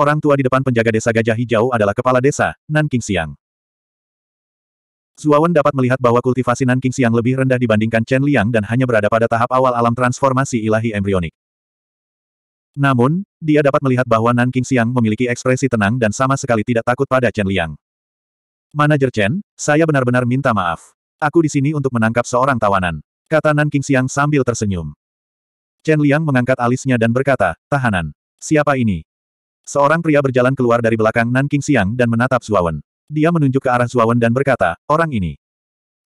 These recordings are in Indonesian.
Orang tua di depan penjaga desa Gajah Hijau adalah kepala desa, Nanking King Siang. Zuawan dapat melihat bahwa kultivasi Nanking King Siang lebih rendah dibandingkan Chen Liang dan hanya berada pada tahap awal alam transformasi ilahi embrionik. Namun, dia dapat melihat bahwa Nanking King Siang memiliki ekspresi tenang dan sama sekali tidak takut pada Chen Liang. Manajer Chen, saya benar-benar minta maaf. Aku di sini untuk menangkap seorang tawanan. Kata Nanking King Siang sambil tersenyum. Chen Liang mengangkat alisnya dan berkata, tahanan. Siapa ini? Seorang pria berjalan keluar dari belakang Nanking King Siang dan menatap Zuawan. Dia menunjuk ke arah Zuawan dan berkata, orang ini.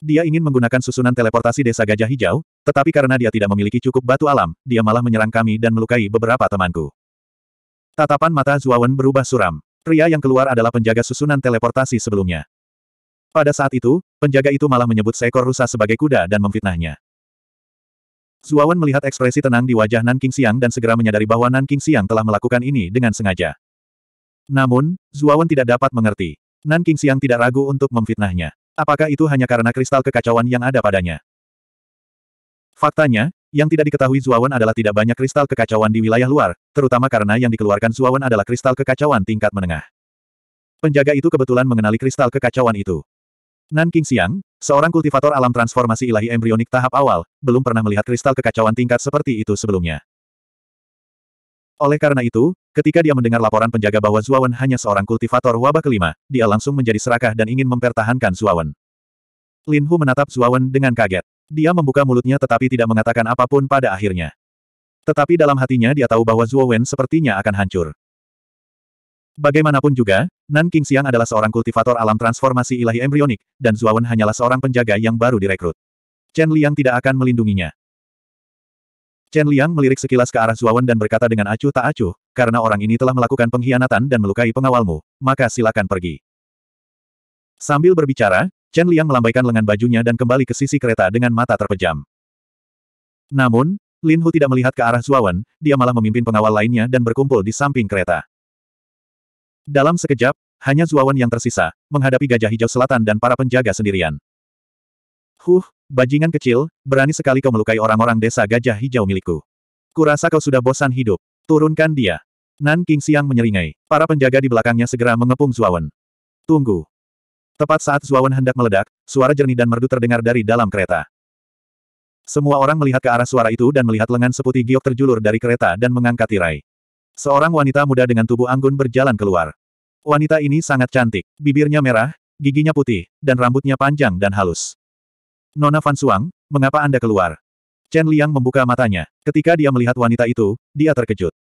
Dia ingin menggunakan susunan teleportasi desa Gajah Hijau, tetapi karena dia tidak memiliki cukup batu alam, dia malah menyerang kami dan melukai beberapa temanku. Tatapan mata Zuawan berubah suram. Pria yang keluar adalah penjaga susunan teleportasi sebelumnya. Pada saat itu, penjaga itu malah menyebut seekor rusa sebagai kuda dan memfitnahnya. Suawan melihat ekspresi tenang di wajah Nanking Siang dan segera menyadari bahwa Nanking Siang telah melakukan ini dengan sengaja. Namun, Zuawan tidak dapat mengerti. Nanking Siang tidak ragu untuk memfitnahnya. Apakah itu hanya karena kristal kekacauan yang ada padanya? Faktanya, yang tidak diketahui Zuawan adalah tidak banyak kristal kekacauan di wilayah luar, terutama karena yang dikeluarkan Zuawan adalah kristal kekacauan tingkat menengah. Penjaga itu kebetulan mengenali kristal kekacauan itu. Nan King Xiang, seorang kultivator alam transformasi ilahi embrionik tahap awal, belum pernah melihat kristal kekacauan tingkat seperti itu sebelumnya. Oleh karena itu, ketika dia mendengar laporan penjaga bahwa Zuawan hanya seorang kultivator wabah kelima, dia langsung menjadi serakah dan ingin mempertahankan Zuawan. Lin Hu menatap Zuawan dengan kaget. Dia membuka mulutnya tetapi tidak mengatakan apapun pada akhirnya. Tetapi dalam hatinya dia tahu bahwa Zuawan sepertinya akan hancur. Bagaimanapun juga, Nan King Xiang adalah seorang kultivator alam transformasi ilahi embrionik, dan Zuawan hanyalah seorang penjaga yang baru direkrut. Chen Liang tidak akan melindunginya. Chen Liang melirik sekilas ke arah Zuawan dan berkata dengan acuh tak acuh, karena orang ini telah melakukan pengkhianatan dan melukai pengawalmu, maka silakan pergi. Sambil berbicara, Chen Liang melambaikan lengan bajunya dan kembali ke sisi kereta dengan mata terpejam. Namun, Lin Hu tidak melihat ke arah Zuawan, dia malah memimpin pengawal lainnya dan berkumpul di samping kereta. Dalam sekejap, hanya Zuawan yang tersisa, menghadapi gajah hijau selatan dan para penjaga sendirian. Huh, bajingan kecil, berani sekali kau melukai orang-orang desa gajah hijau milikku. Kurasa kau sudah bosan hidup. Turunkan dia. Nan King Siang menyeringai. Para penjaga di belakangnya segera mengepung Zuawan. Tunggu. Tepat saat Zuawan hendak meledak, suara jernih dan merdu terdengar dari dalam kereta. Semua orang melihat ke arah suara itu dan melihat lengan seputih giok terjulur dari kereta dan mengangkat tirai. Seorang wanita muda dengan tubuh anggun berjalan keluar. Wanita ini sangat cantik, bibirnya merah, giginya putih, dan rambutnya panjang dan halus. Nona Fan Suang, mengapa Anda keluar? Chen Liang membuka matanya. Ketika dia melihat wanita itu, dia terkejut.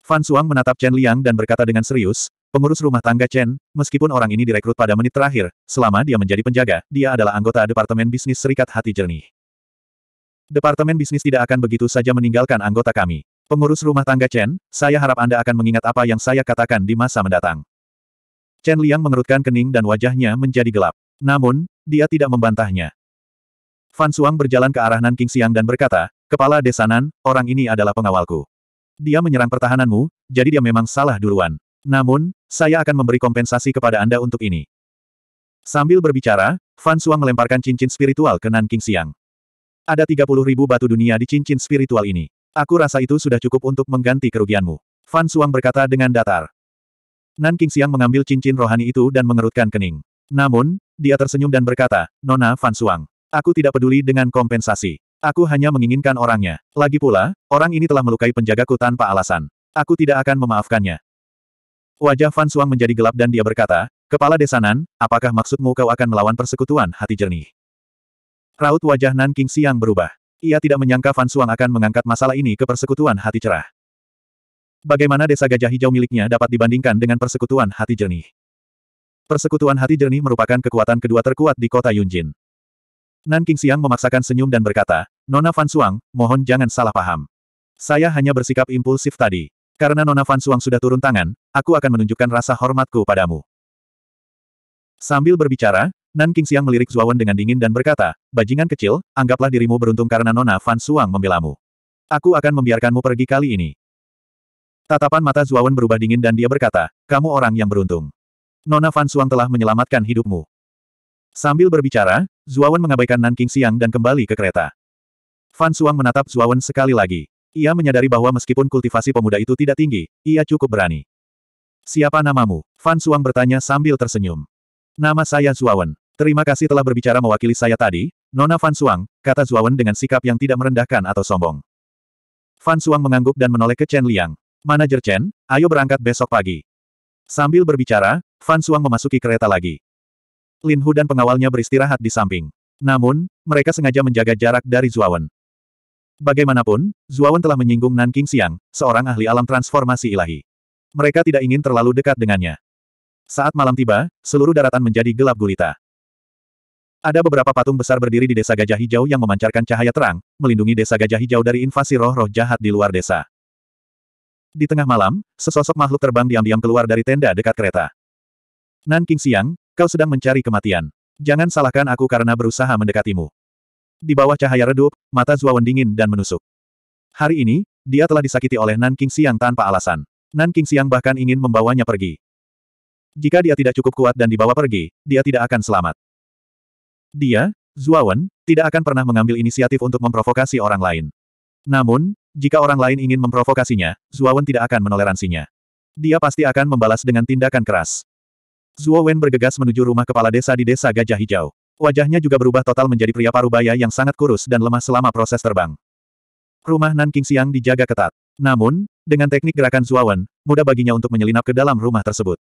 Fan Suang menatap Chen Liang dan berkata dengan serius, pengurus rumah tangga Chen, meskipun orang ini direkrut pada menit terakhir, selama dia menjadi penjaga, dia adalah anggota Departemen Bisnis Serikat Hati Jernih. Departemen bisnis tidak akan begitu saja meninggalkan anggota kami. Pengurus rumah tangga Chen, saya harap Anda akan mengingat apa yang saya katakan di masa mendatang. Chen Liang mengerutkan kening dan wajahnya menjadi gelap. Namun, dia tidak membantahnya. Fan Suang berjalan ke arah Nanking Siang dan berkata, Kepala Desa Nan, orang ini adalah pengawalku. Dia menyerang pertahananmu, jadi dia memang salah duluan. Namun, saya akan memberi kompensasi kepada Anda untuk ini. Sambil berbicara, Fan Suang melemparkan cincin spiritual ke Nanking Siang. Ada 30 ribu batu dunia di cincin spiritual ini. Aku rasa itu sudah cukup untuk mengganti kerugianmu. Fan Suang berkata dengan datar. Nan King Siang mengambil cincin rohani itu dan mengerutkan kening. Namun, dia tersenyum dan berkata, Nona Fan Suang, aku tidak peduli dengan kompensasi. Aku hanya menginginkan orangnya. Lagi pula, orang ini telah melukai penjagaku tanpa alasan. Aku tidak akan memaafkannya. Wajah Fan Suang menjadi gelap dan dia berkata, Kepala desa Nan, apakah maksudmu kau akan melawan persekutuan hati jernih? Raut wajah Nan King Siang berubah. Ia tidak menyangka Fan Suang akan mengangkat masalah ini ke persekutuan hati cerah. Bagaimana desa gajah hijau miliknya dapat dibandingkan dengan persekutuan hati jernih? Persekutuan hati jernih merupakan kekuatan kedua terkuat di kota Yunjin. Nan King Siang memaksakan senyum dan berkata, Nona Fan Suang, mohon jangan salah paham. Saya hanya bersikap impulsif tadi. Karena Nona Fan Suang sudah turun tangan, aku akan menunjukkan rasa hormatku padamu. Sambil berbicara, Nan Qingxiang melirik Zuawan dengan dingin dan berkata, Bajingan kecil, anggaplah dirimu beruntung karena Nona Fan Suang membelamu. Aku akan membiarkanmu pergi kali ini. Tatapan mata Zuawan berubah dingin dan dia berkata, kamu orang yang beruntung. Nona Fan Suang telah menyelamatkan hidupmu. Sambil berbicara, Zuawan mengabaikan Nan Qingxiang dan kembali ke kereta. Fan Suang menatap Zuawan sekali lagi. Ia menyadari bahwa meskipun kultivasi pemuda itu tidak tinggi, ia cukup berani. Siapa namamu? Fan Suang bertanya sambil tersenyum. Nama saya Zuawan. Terima kasih telah berbicara mewakili saya tadi, Nona Fan Suang, kata Zuawan dengan sikap yang tidak merendahkan atau sombong. Fan Suang mengangguk dan menoleh ke Chen Liang. Manajer Chen, ayo berangkat besok pagi. Sambil berbicara, Fan Suang memasuki kereta lagi. Lin Hu dan pengawalnya beristirahat di samping. Namun, mereka sengaja menjaga jarak dari Zuawan. Bagaimanapun, Zuawan telah menyinggung Nan King Siang, seorang ahli alam transformasi ilahi. Mereka tidak ingin terlalu dekat dengannya. Saat malam tiba, seluruh daratan menjadi gelap gulita. Ada beberapa patung besar berdiri di desa Gajah Hijau yang memancarkan cahaya terang, melindungi desa Gajah Hijau dari invasi roh-roh jahat di luar desa. Di tengah malam, sesosok makhluk terbang diam-diam keluar dari tenda dekat kereta. Nan King Siang, kau sedang mencari kematian. Jangan salahkan aku karena berusaha mendekatimu. Di bawah cahaya redup, mata Zuawan dingin dan menusuk. Hari ini, dia telah disakiti oleh Nan King Siang tanpa alasan. Nan King Siang bahkan ingin membawanya pergi. Jika dia tidak cukup kuat dan dibawa pergi, dia tidak akan selamat. Dia, Zuawan, tidak akan pernah mengambil inisiatif untuk memprovokasi orang lain. Namun, jika orang lain ingin memprovokasinya, Zuawan tidak akan menoleransinya. Dia pasti akan membalas dengan tindakan keras. Zuawan bergegas menuju rumah kepala desa di desa Gajah Hijau. Wajahnya juga berubah total menjadi pria parubaya yang sangat kurus dan lemah selama proses terbang. Rumah Nan King Siang dijaga ketat. Namun, dengan teknik gerakan Zuawan, mudah baginya untuk menyelinap ke dalam rumah tersebut.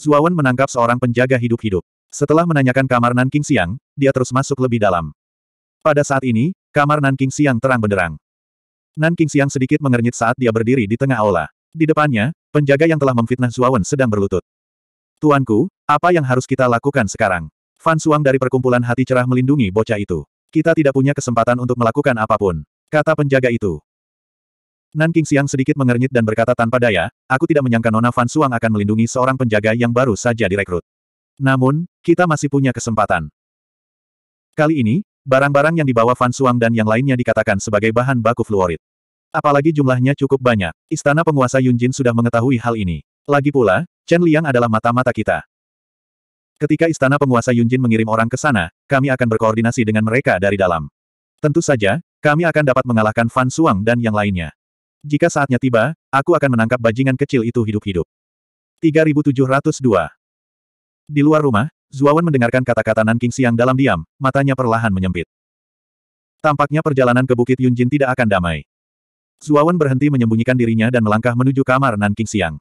Zuawan menangkap seorang penjaga hidup-hidup. Setelah menanyakan kamar Nanking Siang, dia terus masuk lebih dalam. Pada saat ini, kamar Nanking Siang terang benderang. Nanking Siang sedikit mengernyit saat dia berdiri di tengah aula. Di depannya, penjaga yang telah memfitnah Zuawan sedang berlutut. Tuanku, apa yang harus kita lakukan sekarang? Fan Suang dari perkumpulan hati cerah melindungi bocah itu. Kita tidak punya kesempatan untuk melakukan apapun, kata penjaga itu. Nanking Siang sedikit mengernyit dan berkata tanpa daya, aku tidak menyangka Nona Fan Suang akan melindungi seorang penjaga yang baru saja direkrut. Namun, kita masih punya kesempatan. Kali ini, barang-barang yang dibawa Fan Suang dan yang lainnya dikatakan sebagai bahan baku fluorit. Apalagi jumlahnya cukup banyak. Istana penguasa Yunjin sudah mengetahui hal ini. Lagi pula, Chen Liang adalah mata-mata kita. Ketika istana penguasa Yunjin mengirim orang ke sana, kami akan berkoordinasi dengan mereka dari dalam. Tentu saja, kami akan dapat mengalahkan Fan Suang dan yang lainnya. Jika saatnya tiba, aku akan menangkap bajingan kecil itu hidup-hidup. 3702 di luar rumah, Zuawan mendengarkan kata-kata Nanking King Siang dalam diam, matanya perlahan menyempit. Tampaknya perjalanan ke Bukit Yunjin tidak akan damai. Zuawan berhenti menyembunyikan dirinya dan melangkah menuju kamar Nanking King Siang.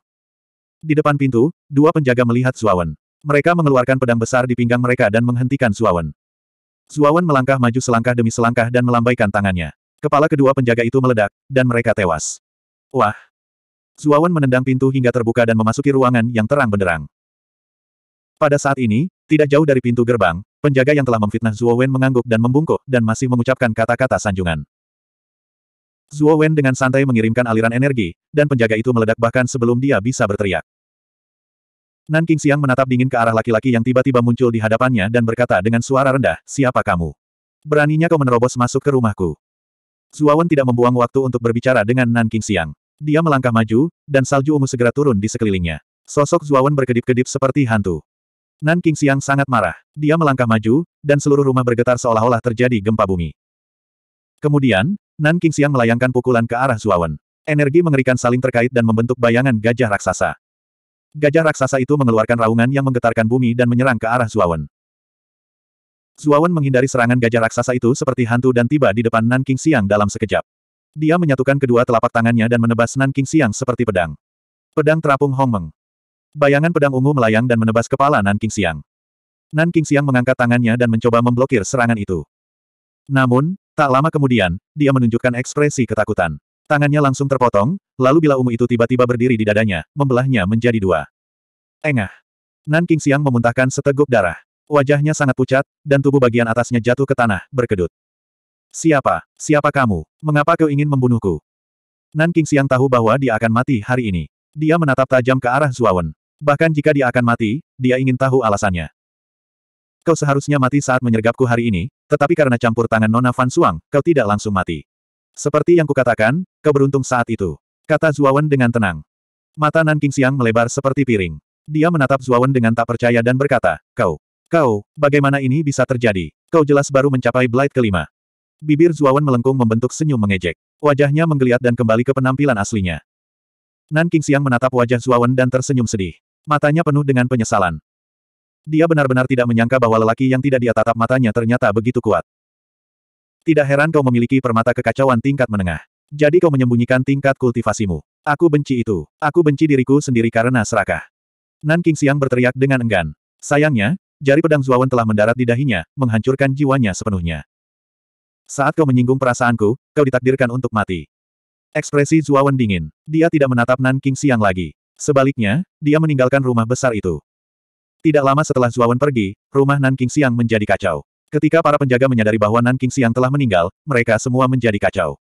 Di depan pintu, dua penjaga melihat Zuawan. Mereka mengeluarkan pedang besar di pinggang mereka dan menghentikan Zuawan. Zuawan melangkah maju selangkah demi selangkah dan melambaikan tangannya. Kepala kedua penjaga itu meledak, dan mereka tewas. Wah! Zuawan menendang pintu hingga terbuka dan memasuki ruangan yang terang benderang. Pada saat ini, tidak jauh dari pintu gerbang, penjaga yang telah memfitnah Zuo Wen mengangguk dan membungkuk dan masih mengucapkan kata-kata sanjungan. Zuo Wen dengan santai mengirimkan aliran energi, dan penjaga itu meledak bahkan sebelum dia bisa berteriak. Nan King Siang menatap dingin ke arah laki-laki yang tiba-tiba muncul di hadapannya dan berkata dengan suara rendah, siapa kamu? Beraninya kau menerobos masuk ke rumahku. Wen tidak membuang waktu untuk berbicara dengan Nan King Siang. Dia melangkah maju, dan salju ungu segera turun di sekelilingnya. Sosok Wen berkedip-kedip seperti hantu. Nan King Xiang sangat marah. Dia melangkah maju, dan seluruh rumah bergetar seolah-olah terjadi gempa bumi. Kemudian, Nan King Xiang melayangkan pukulan ke arah Zuawan. Energi mengerikan saling terkait dan membentuk bayangan gajah raksasa. Gajah raksasa itu mengeluarkan raungan yang menggetarkan bumi dan menyerang ke arah Zuawan. Zuawan menghindari serangan gajah raksasa itu seperti hantu dan tiba di depan Nan King Xiang dalam sekejap. Dia menyatukan kedua telapak tangannya dan menebas Nan King Xiang seperti pedang. Pedang terapung Hong Meng. Bayangan pedang ungu melayang dan menebas kepala Nan King Siang. Nan King Siang mengangkat tangannya dan mencoba memblokir serangan itu. Namun, tak lama kemudian, dia menunjukkan ekspresi ketakutan. Tangannya langsung terpotong, lalu bila ungu itu tiba-tiba berdiri di dadanya, membelahnya menjadi dua. Engah. Nan King Siang memuntahkan seteguk darah. Wajahnya sangat pucat, dan tubuh bagian atasnya jatuh ke tanah, berkedut. Siapa? Siapa kamu? Mengapa kau ingin membunuhku? Nan King Siang tahu bahwa dia akan mati hari ini. Dia menatap tajam ke arah Zuawan. Bahkan jika dia akan mati, dia ingin tahu alasannya. Kau seharusnya mati saat menyergapku hari ini, tetapi karena campur tangan Nona Fan Suang, kau tidak langsung mati. Seperti yang kukatakan, kau beruntung saat itu. Kata Zuawan dengan tenang. Mata Nan King Siang melebar seperti piring. Dia menatap Zuawan dengan tak percaya dan berkata, Kau, kau, bagaimana ini bisa terjadi? Kau jelas baru mencapai Blight kelima. Bibir Zuawan melengkung membentuk senyum mengejek. Wajahnya menggeliat dan kembali ke penampilan aslinya. Nan King Siang menatap wajah Zuawan dan tersenyum sedih. Matanya penuh dengan penyesalan. Dia benar-benar tidak menyangka bahwa lelaki yang tidak dia tatap matanya ternyata begitu kuat. Tidak heran kau memiliki permata kekacauan tingkat menengah. Jadi kau menyembunyikan tingkat kultivasimu. Aku benci itu. Aku benci diriku sendiri karena serakah. Nan King Siang berteriak dengan enggan. Sayangnya, jari pedang Zuawan telah mendarat di dahinya, menghancurkan jiwanya sepenuhnya. Saat kau menyinggung perasaanku, kau ditakdirkan untuk mati. Ekspresi Zuawan dingin. Dia tidak menatap Nan King Siang lagi. Sebaliknya, dia meninggalkan rumah besar itu. Tidak lama setelah Zuawan pergi, rumah Nanking King Siang menjadi kacau. Ketika para penjaga menyadari bahwa Nanking King Siang telah meninggal, mereka semua menjadi kacau.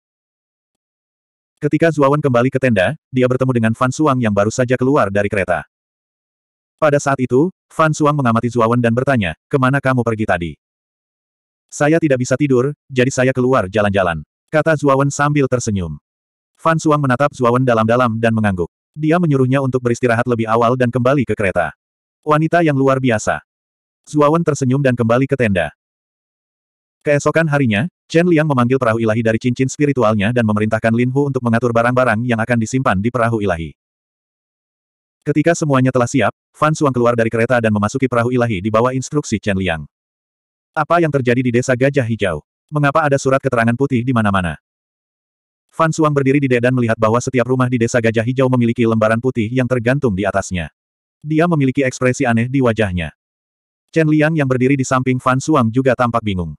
Ketika Zuawan kembali ke tenda, dia bertemu dengan Fan Suang yang baru saja keluar dari kereta. Pada saat itu, Fan Suang mengamati Zuawan dan bertanya, kemana kamu pergi tadi? Saya tidak bisa tidur, jadi saya keluar jalan-jalan. Kata Zuawan sambil tersenyum. Fan Suang menatap Zuawan dalam-dalam dan mengangguk. Dia menyuruhnya untuk beristirahat lebih awal dan kembali ke kereta. Wanita yang luar biasa. Zuawan tersenyum dan kembali ke tenda. Keesokan harinya, Chen Liang memanggil perahu ilahi dari cincin spiritualnya dan memerintahkan Lin Hu untuk mengatur barang-barang yang akan disimpan di perahu ilahi. Ketika semuanya telah siap, Fan Suang keluar dari kereta dan memasuki perahu ilahi di bawah instruksi Chen Liang. Apa yang terjadi di desa Gajah Hijau? Mengapa ada surat keterangan putih di mana-mana? Fan Suang berdiri di dedan melihat bahwa setiap rumah di desa Gajah Hijau memiliki lembaran putih yang tergantung di atasnya. Dia memiliki ekspresi aneh di wajahnya. Chen Liang yang berdiri di samping Fan Suang juga tampak bingung.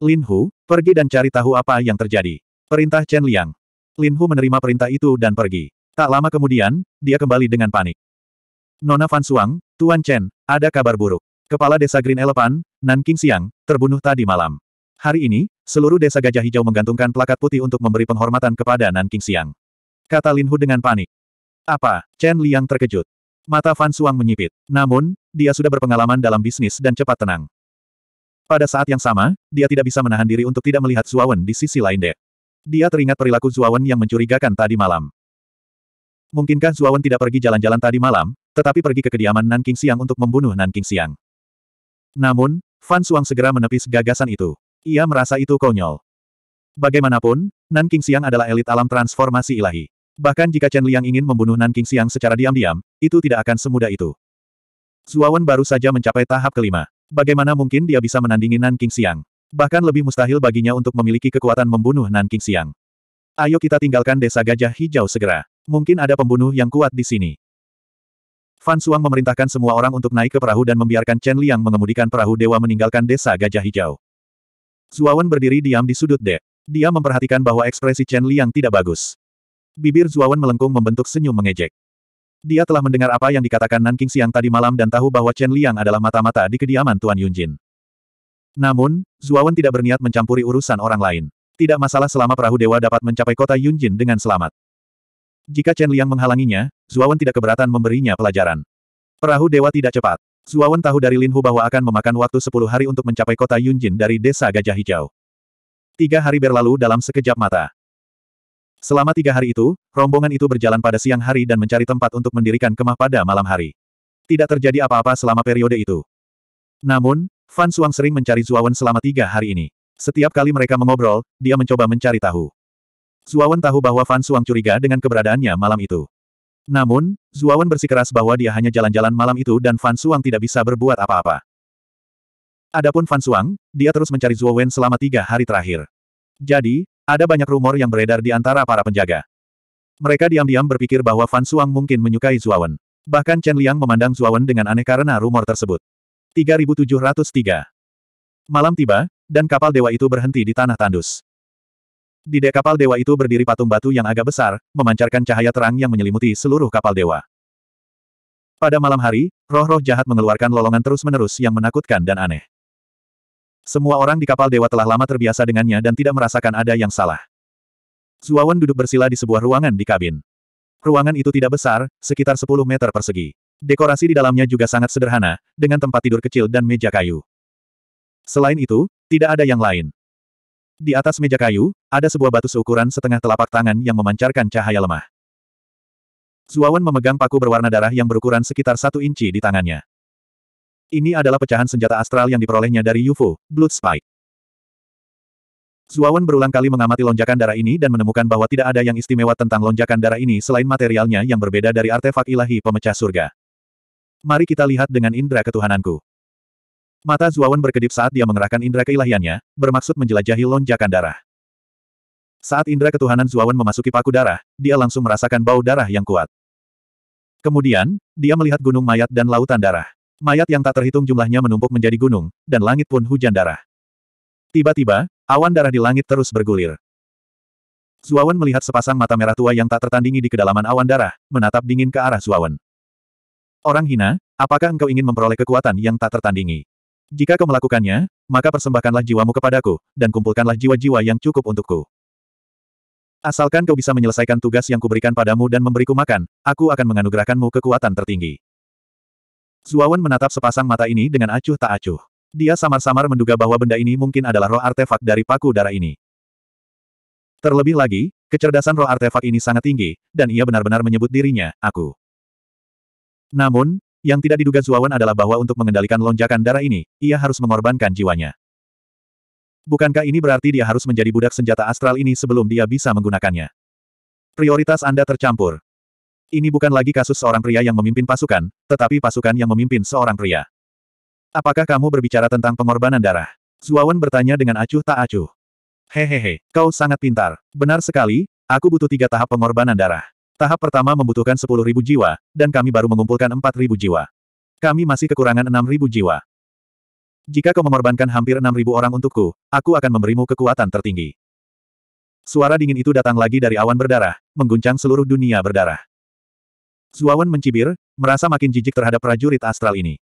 Lin Hu, pergi dan cari tahu apa yang terjadi. Perintah Chen Liang. Lin Hu menerima perintah itu dan pergi. Tak lama kemudian, dia kembali dengan panik. Nona Fan Suang, Tuan Chen, ada kabar buruk. Kepala desa Green Elephant, Nanking Siang, terbunuh tadi malam. Hari ini, seluruh desa Gajah Hijau menggantungkan plakat putih untuk memberi penghormatan kepada Nan King Siang. Kata Lin Hu dengan panik. Apa? Chen Liang terkejut. Mata Fan Suang menyipit. Namun, dia sudah berpengalaman dalam bisnis dan cepat tenang. Pada saat yang sama, dia tidak bisa menahan diri untuk tidak melihat Zuawan di sisi lain dek. Dia teringat perilaku Zuawan yang mencurigakan tadi malam. Mungkinkah Zuawan tidak pergi jalan-jalan tadi malam, tetapi pergi ke kediaman Nan King Siang untuk membunuh Nan King Siang? Namun, Fan Suang segera menepis gagasan itu. Ia merasa itu konyol. Bagaimanapun, Nan King Siang adalah elit alam transformasi ilahi. Bahkan jika Chen Liang ingin membunuh Nan King Siang secara diam-diam, itu tidak akan semudah itu. Zuawan baru saja mencapai tahap kelima. Bagaimana mungkin dia bisa menandingi Nan King Siang? Bahkan lebih mustahil baginya untuk memiliki kekuatan membunuh Nan King Siang. Ayo kita tinggalkan desa gajah hijau segera. Mungkin ada pembunuh yang kuat di sini. Fan Suang memerintahkan semua orang untuk naik ke perahu dan membiarkan Chen Liang mengemudikan perahu dewa meninggalkan desa gajah hijau. Zuawan berdiri diam di sudut dek. Dia memperhatikan bahwa ekspresi Chen Liang tidak bagus. Bibir Zuawan melengkung membentuk senyum mengejek. Dia telah mendengar apa yang dikatakan Nanking Siang tadi malam dan tahu bahwa Chen Liang adalah mata-mata di kediaman Tuan Yunjin. Namun, Zuawan tidak berniat mencampuri urusan orang lain. Tidak masalah selama perahu dewa dapat mencapai kota Yunjin dengan selamat. Jika Chen Liang menghalanginya, Zuawan tidak keberatan memberinya pelajaran. Perahu dewa tidak cepat. Zuawan tahu dari Linhu bahwa akan memakan waktu sepuluh hari untuk mencapai kota Yunjin dari desa Gajah Hijau. Tiga hari berlalu dalam sekejap mata. Selama tiga hari itu, rombongan itu berjalan pada siang hari dan mencari tempat untuk mendirikan kemah pada malam hari. Tidak terjadi apa-apa selama periode itu. Namun, Fan Suang sering mencari Zuawan selama tiga hari ini. Setiap kali mereka mengobrol, dia mencoba mencari tahu. Zuawan tahu bahwa Fan Suang curiga dengan keberadaannya malam itu. Namun, Zuawan bersikeras bahwa dia hanya jalan-jalan malam itu dan Fan Suang tidak bisa berbuat apa-apa. Adapun Fan Suang, dia terus mencari Zuawan selama tiga hari terakhir. Jadi, ada banyak rumor yang beredar di antara para penjaga. Mereka diam-diam berpikir bahwa Fan Suang mungkin menyukai Zuawan. Bahkan Chen Liang memandang Zuawan dengan aneh karena rumor tersebut. 3703 Malam tiba, dan kapal dewa itu berhenti di tanah tandus. Di dek kapal dewa itu berdiri patung batu yang agak besar, memancarkan cahaya terang yang menyelimuti seluruh kapal dewa. Pada malam hari, roh-roh jahat mengeluarkan lolongan terus-menerus yang menakutkan dan aneh. Semua orang di kapal dewa telah lama terbiasa dengannya dan tidak merasakan ada yang salah. Zuawan duduk bersila di sebuah ruangan di kabin. Ruangan itu tidak besar, sekitar 10 meter persegi. Dekorasi di dalamnya juga sangat sederhana, dengan tempat tidur kecil dan meja kayu. Selain itu, tidak ada yang lain. Di atas meja kayu, ada sebuah batu seukuran setengah telapak tangan yang memancarkan cahaya lemah. Zuawan memegang paku berwarna darah yang berukuran sekitar satu inci di tangannya. Ini adalah pecahan senjata astral yang diperolehnya dari UFO, Blood Spike. Zuawan berulang kali mengamati lonjakan darah ini dan menemukan bahwa tidak ada yang istimewa tentang lonjakan darah ini selain materialnya yang berbeda dari artefak ilahi pemecah surga. Mari kita lihat dengan indera ketuhananku. Mata Zuawan berkedip saat dia mengerahkan indera keilahiannya, bermaksud menjelajahi lonjakan darah. Saat indera ketuhanan Zuawan memasuki paku darah, dia langsung merasakan bau darah yang kuat. Kemudian, dia melihat gunung mayat dan lautan darah. Mayat yang tak terhitung jumlahnya menumpuk menjadi gunung, dan langit pun hujan darah. Tiba-tiba, awan darah di langit terus bergulir. Zuawan melihat sepasang mata merah tua yang tak tertandingi di kedalaman awan darah, menatap dingin ke arah Zuawan. Orang hina, apakah engkau ingin memperoleh kekuatan yang tak tertandingi? Jika kau melakukannya, maka persembahkanlah jiwamu kepadaku, dan kumpulkanlah jiwa-jiwa yang cukup untukku. Asalkan kau bisa menyelesaikan tugas yang kuberikan padamu dan memberiku makan, aku akan menganugerahkanmu kekuatan tertinggi. Zuawan menatap sepasang mata ini dengan acuh tak acuh. Dia samar-samar menduga bahwa benda ini mungkin adalah roh artefak dari paku darah ini. Terlebih lagi, kecerdasan roh artefak ini sangat tinggi, dan ia benar-benar menyebut dirinya, aku. Namun, yang tidak diduga Zuawan adalah bahwa untuk mengendalikan lonjakan darah ini, ia harus mengorbankan jiwanya. Bukankah ini berarti dia harus menjadi budak senjata astral ini sebelum dia bisa menggunakannya? Prioritas Anda tercampur. Ini bukan lagi kasus seorang pria yang memimpin pasukan, tetapi pasukan yang memimpin seorang pria. Apakah kamu berbicara tentang pengorbanan darah? Zuawan bertanya dengan acuh tak acuh. Hehehe, kau sangat pintar. Benar sekali, aku butuh tiga tahap pengorbanan darah. Tahap pertama membutuhkan 10.000 jiwa, dan kami baru mengumpulkan 4.000 jiwa. Kami masih kekurangan 6.000 jiwa. Jika kau mengorbankan hampir 6.000 orang untukku, aku akan memberimu kekuatan tertinggi. Suara dingin itu datang lagi dari awan berdarah, mengguncang seluruh dunia berdarah. Zuawan mencibir, merasa makin jijik terhadap prajurit astral ini.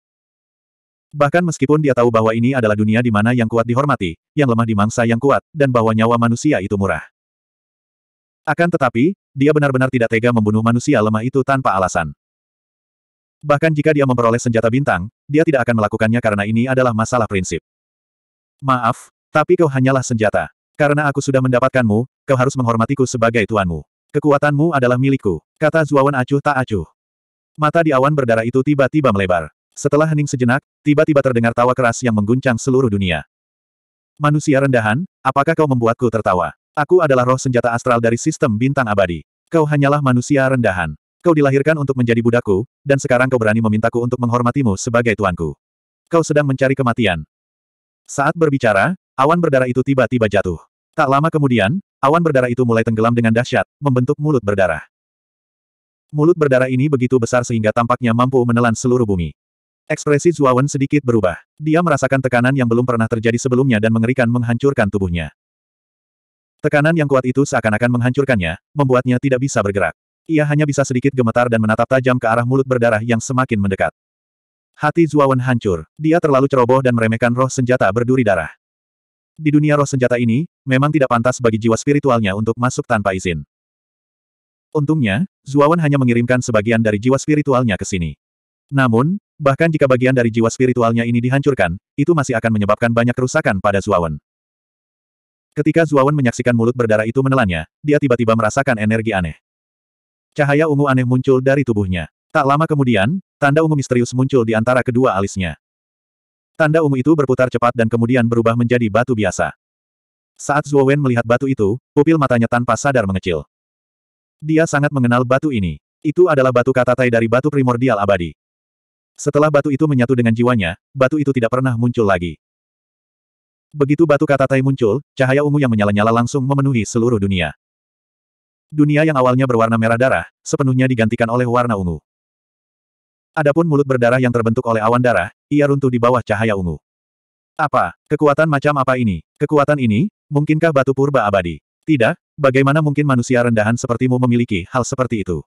Bahkan meskipun dia tahu bahwa ini adalah dunia di mana yang kuat dihormati, yang lemah dimangsa yang kuat, dan bahwa nyawa manusia itu murah. Akan tetapi, dia benar-benar tidak tega membunuh manusia lemah itu tanpa alasan. Bahkan jika dia memperoleh senjata bintang, dia tidak akan melakukannya karena ini adalah masalah prinsip. Maaf, tapi kau hanyalah senjata. Karena aku sudah mendapatkanmu, kau harus menghormatiku sebagai tuanmu. Kekuatanmu adalah milikku, kata Zuawan acuh tak acuh. Mata di awan berdarah itu tiba-tiba melebar. Setelah hening sejenak, tiba-tiba terdengar tawa keras yang mengguncang seluruh dunia. Manusia rendahan, apakah kau membuatku tertawa? Aku adalah roh senjata astral dari sistem bintang abadi. Kau hanyalah manusia rendahan. Kau dilahirkan untuk menjadi budakku, dan sekarang kau berani memintaku untuk menghormatimu sebagai tuanku. Kau sedang mencari kematian. Saat berbicara, awan berdarah itu tiba-tiba jatuh. Tak lama kemudian, awan berdarah itu mulai tenggelam dengan dahsyat, membentuk mulut berdarah. Mulut berdarah ini begitu besar sehingga tampaknya mampu menelan seluruh bumi. Ekspresi Zuawan sedikit berubah. Dia merasakan tekanan yang belum pernah terjadi sebelumnya dan mengerikan menghancurkan tubuhnya. Tekanan yang kuat itu seakan-akan menghancurkannya, membuatnya tidak bisa bergerak. Ia hanya bisa sedikit gemetar dan menatap tajam ke arah mulut berdarah yang semakin mendekat. Hati Zuawan hancur. Dia terlalu ceroboh dan meremehkan roh senjata berduri darah. Di dunia roh senjata ini, memang tidak pantas bagi jiwa spiritualnya untuk masuk tanpa izin. Untungnya, Zuawan hanya mengirimkan sebagian dari jiwa spiritualnya ke sini. Namun, bahkan jika bagian dari jiwa spiritualnya ini dihancurkan, itu masih akan menyebabkan banyak kerusakan pada Zuawan. Ketika Zuawan menyaksikan mulut berdarah itu menelannya, dia tiba-tiba merasakan energi aneh. Cahaya ungu aneh muncul dari tubuhnya. Tak lama kemudian, tanda ungu misterius muncul di antara kedua alisnya. Tanda ungu itu berputar cepat dan kemudian berubah menjadi batu biasa. Saat Zuo melihat batu itu, pupil matanya tanpa sadar mengecil. Dia sangat mengenal batu ini. Itu adalah batu katatai dari batu primordial abadi. Setelah batu itu menyatu dengan jiwanya, batu itu tidak pernah muncul lagi. Begitu batu kata Tai muncul, cahaya ungu yang menyala-nyala langsung memenuhi seluruh dunia. Dunia yang awalnya berwarna merah darah, sepenuhnya digantikan oleh warna ungu. Adapun mulut berdarah yang terbentuk oleh awan darah, ia runtuh di bawah cahaya ungu. Apa? Kekuatan macam apa ini? Kekuatan ini, mungkinkah batu purba abadi? Tidak, bagaimana mungkin manusia rendahan sepertimu memiliki hal seperti itu?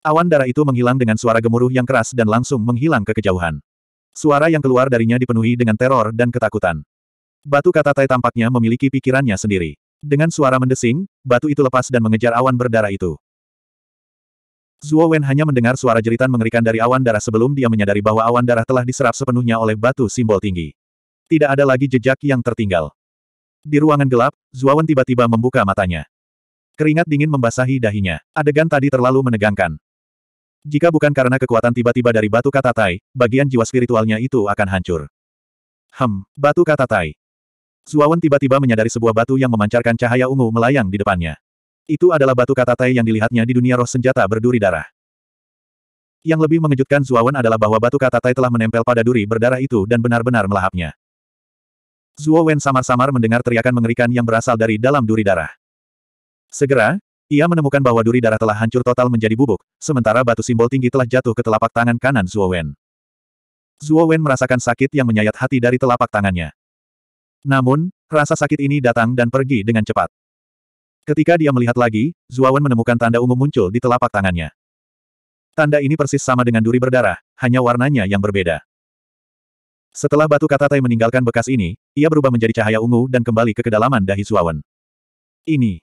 Awan darah itu menghilang dengan suara gemuruh yang keras dan langsung menghilang ke kejauhan. Suara yang keluar darinya dipenuhi dengan teror dan ketakutan. Batu kata Tai tampaknya memiliki pikirannya sendiri. Dengan suara mendesing, batu itu lepas dan mengejar awan berdarah itu. Zuo Wen hanya mendengar suara jeritan mengerikan dari awan darah sebelum dia menyadari bahwa awan darah telah diserap sepenuhnya oleh batu simbol tinggi. Tidak ada lagi jejak yang tertinggal. Di ruangan gelap, Wen tiba-tiba membuka matanya. Keringat dingin membasahi dahinya. Adegan tadi terlalu menegangkan. Jika bukan karena kekuatan tiba-tiba dari batu kata tai, bagian jiwa spiritualnya itu akan hancur. Hem, batu kata tai. Suawan tiba-tiba menyadari sebuah batu yang memancarkan cahaya ungu melayang di depannya. Itu adalah batu katatai yang dilihatnya di dunia roh senjata berduri darah. Yang lebih mengejutkan Zuawan adalah bahwa batu katatai telah menempel pada duri berdarah itu dan benar-benar melahapnya. Zuo samar-samar mendengar teriakan mengerikan yang berasal dari dalam duri darah. Segera, ia menemukan bahwa duri darah telah hancur total menjadi bubuk, sementara batu simbol tinggi telah jatuh ke telapak tangan kanan Zuo Wen. merasakan sakit yang menyayat hati dari telapak tangannya. Namun, rasa sakit ini datang dan pergi dengan cepat. Ketika dia melihat lagi, Zuawan menemukan tanda ungu muncul di telapak tangannya. Tanda ini persis sama dengan duri berdarah, hanya warnanya yang berbeda. Setelah batu kata Tai meninggalkan bekas ini, ia berubah menjadi cahaya ungu dan kembali ke kedalaman dahi Zuawan. Ini.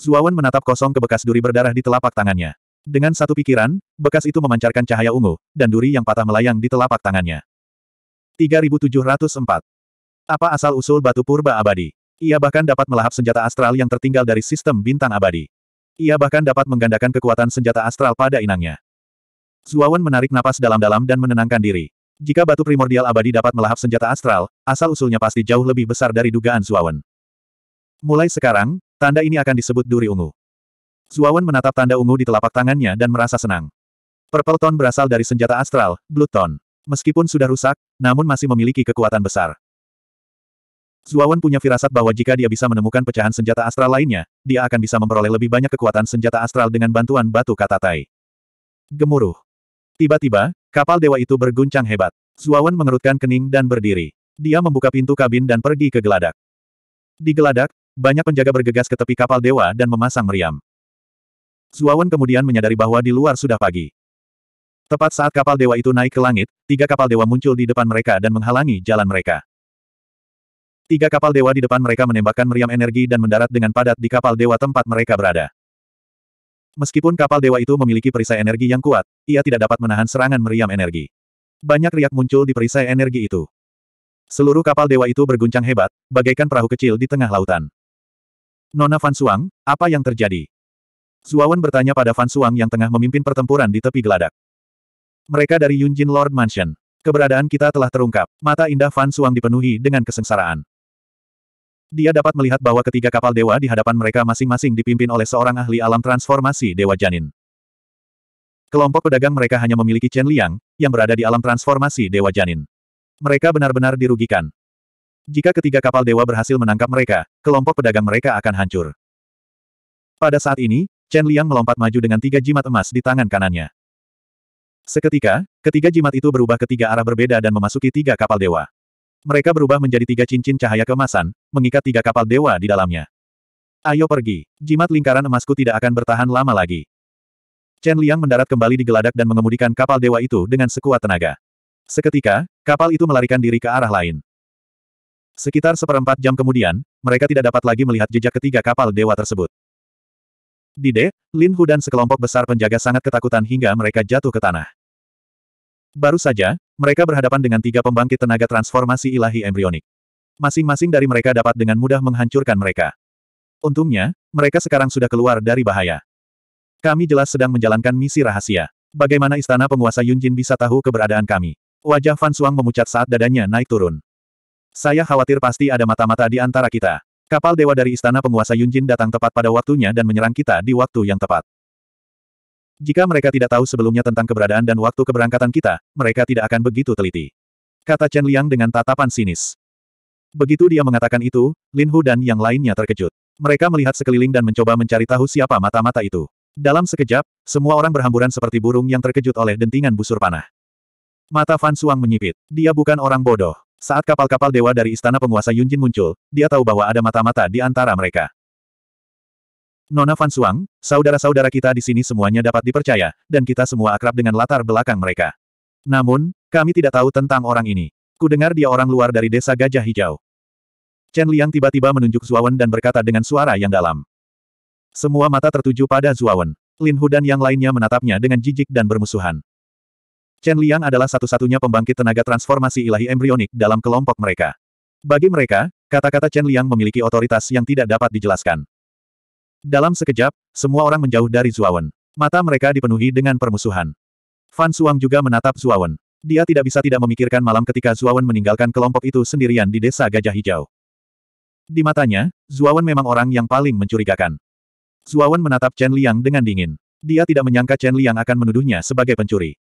Zuawan menatap kosong ke bekas duri berdarah di telapak tangannya. Dengan satu pikiran, bekas itu memancarkan cahaya ungu, dan duri yang patah melayang di telapak tangannya. 3704. Apa asal-usul batu purba abadi? Ia bahkan dapat melahap senjata astral yang tertinggal dari sistem bintang abadi. Ia bahkan dapat menggandakan kekuatan senjata astral pada inangnya. Zuawan menarik napas dalam-dalam dan menenangkan diri. Jika batu primordial abadi dapat melahap senjata astral, asal-usulnya pasti jauh lebih besar dari dugaan Zuawan. Mulai sekarang, tanda ini akan disebut duri ungu. Zuawan menatap tanda ungu di telapak tangannya dan merasa senang. Purple Tone berasal dari senjata astral, Blue Tone. Meskipun sudah rusak, namun masih memiliki kekuatan besar. Zuawan punya firasat bahwa jika dia bisa menemukan pecahan senjata astral lainnya, dia akan bisa memperoleh lebih banyak kekuatan senjata astral dengan bantuan batu katatai. Gemuruh. Tiba-tiba, kapal dewa itu berguncang hebat. Zuawan mengerutkan kening dan berdiri. Dia membuka pintu kabin dan pergi ke geladak. Di geladak, banyak penjaga bergegas ke tepi kapal dewa dan memasang meriam. Zuawan kemudian menyadari bahwa di luar sudah pagi. Tepat saat kapal dewa itu naik ke langit, tiga kapal dewa muncul di depan mereka dan menghalangi jalan mereka. Tiga kapal dewa di depan mereka menembakkan meriam energi dan mendarat dengan padat di kapal dewa tempat mereka berada. Meskipun kapal dewa itu memiliki perisai energi yang kuat, ia tidak dapat menahan serangan meriam energi. Banyak riak muncul di perisai energi itu. Seluruh kapal dewa itu berguncang hebat, bagaikan perahu kecil di tengah lautan. Nona Fan Suang, apa yang terjadi? Zuawan bertanya pada Fan Suang yang tengah memimpin pertempuran di tepi geladak. Mereka dari Yunjin Lord Mansion. Keberadaan kita telah terungkap. Mata indah Fan Suang dipenuhi dengan kesengsaraan. Dia dapat melihat bahwa ketiga kapal dewa di hadapan mereka masing-masing dipimpin oleh seorang ahli alam transformasi dewa janin. Kelompok pedagang mereka hanya memiliki Chen Liang, yang berada di alam transformasi dewa janin. Mereka benar-benar dirugikan. Jika ketiga kapal dewa berhasil menangkap mereka, kelompok pedagang mereka akan hancur. Pada saat ini, Chen Liang melompat maju dengan tiga jimat emas di tangan kanannya. Seketika, ketiga jimat itu berubah ke tiga arah berbeda dan memasuki tiga kapal dewa. Mereka berubah menjadi tiga cincin cahaya kemasan, mengikat tiga kapal dewa di dalamnya. Ayo pergi, jimat lingkaran emasku tidak akan bertahan lama lagi. Chen Liang mendarat kembali di geladak dan mengemudikan kapal dewa itu dengan sekuat tenaga. Seketika, kapal itu melarikan diri ke arah lain. Sekitar seperempat jam kemudian, mereka tidak dapat lagi melihat jejak ketiga kapal dewa tersebut. Di Dide, Lin Hu dan sekelompok besar penjaga sangat ketakutan hingga mereka jatuh ke tanah. Baru saja, mereka berhadapan dengan tiga pembangkit tenaga transformasi ilahi embrionik. Masing-masing dari mereka dapat dengan mudah menghancurkan mereka. Untungnya, mereka sekarang sudah keluar dari bahaya. Kami jelas sedang menjalankan misi rahasia. Bagaimana istana penguasa Yunjin bisa tahu keberadaan kami? Wajah Fan Suang memucat saat dadanya naik turun. Saya khawatir pasti ada mata-mata di antara kita. Kapal dewa dari istana penguasa Yunjin datang tepat pada waktunya dan menyerang kita di waktu yang tepat. Jika mereka tidak tahu sebelumnya tentang keberadaan dan waktu keberangkatan kita, mereka tidak akan begitu teliti. Kata Chen Liang dengan tatapan sinis. Begitu dia mengatakan itu, Lin Hu dan yang lainnya terkejut. Mereka melihat sekeliling dan mencoba mencari tahu siapa mata-mata itu. Dalam sekejap, semua orang berhamburan seperti burung yang terkejut oleh dentingan busur panah. Mata Fan Suang menyipit. Dia bukan orang bodoh. Saat kapal-kapal dewa dari istana penguasa Yunjin muncul, dia tahu bahwa ada mata-mata di antara mereka. Nona Fan Suang, saudara-saudara kita di sini semuanya dapat dipercaya, dan kita semua akrab dengan latar belakang mereka. Namun, kami tidak tahu tentang orang ini. Kudengar dia orang luar dari desa Gajah Hijau. Chen Liang tiba-tiba menunjuk Zuawan dan berkata dengan suara yang dalam. Semua mata tertuju pada Zuawan. Lin Hu dan yang lainnya menatapnya dengan jijik dan bermusuhan. Chen Liang adalah satu-satunya pembangkit tenaga transformasi ilahi embrionik dalam kelompok mereka. Bagi mereka, kata-kata Chen Liang memiliki otoritas yang tidak dapat dijelaskan. Dalam sekejap, semua orang menjauh dari Zuawan. Mata mereka dipenuhi dengan permusuhan. Fan Suang juga menatap Zuawan. Dia tidak bisa tidak memikirkan malam ketika Zuawan meninggalkan kelompok itu sendirian di desa Gajah Hijau. Di matanya, Zuawan memang orang yang paling mencurigakan. Zuawan menatap Chen Liang dengan dingin. Dia tidak menyangka Chen Liang akan menuduhnya sebagai pencuri.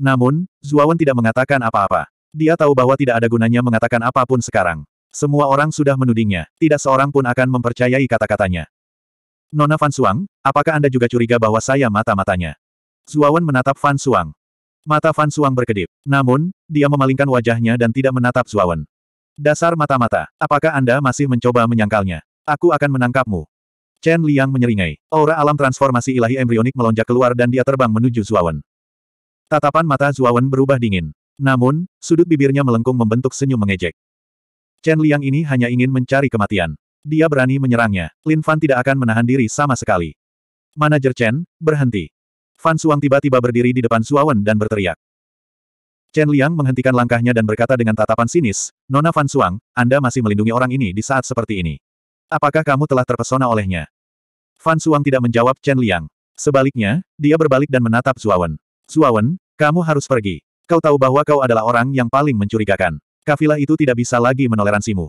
Namun, Zuawan tidak mengatakan apa-apa. Dia tahu bahwa tidak ada gunanya mengatakan apapun sekarang. Semua orang sudah menudingnya, tidak seorang pun akan mempercayai kata-katanya. Nona Fan Suang, apakah Anda juga curiga bahwa saya mata-matanya? Zuawan menatap Fan Suang. Mata Fan Suang berkedip. Namun, dia memalingkan wajahnya dan tidak menatap Zuawan. Dasar mata-mata, apakah Anda masih mencoba menyangkalnya? Aku akan menangkapmu. Chen Liang menyeringai. Aura alam transformasi ilahi embrionik melonjak keluar dan dia terbang menuju Zuawan. Tatapan mata Zuawan berubah dingin. Namun, sudut bibirnya melengkung membentuk senyum mengejek. Chen Liang ini hanya ingin mencari kematian dia berani menyerangnya. Lin Fan tidak akan menahan diri sama sekali. Manajer Chen, berhenti. Fan Suang tiba-tiba berdiri di depan Suawen dan berteriak. Chen Liang menghentikan langkahnya dan berkata dengan tatapan sinis, Nona Fan Suang, Anda masih melindungi orang ini di saat seperti ini. Apakah kamu telah terpesona olehnya? Fan Suang tidak menjawab Chen Liang. Sebaliknya, dia berbalik dan menatap Suawen. Suawen, kamu harus pergi. Kau tahu bahwa kau adalah orang yang paling mencurigakan. Kafilah itu tidak bisa lagi menoleransimu.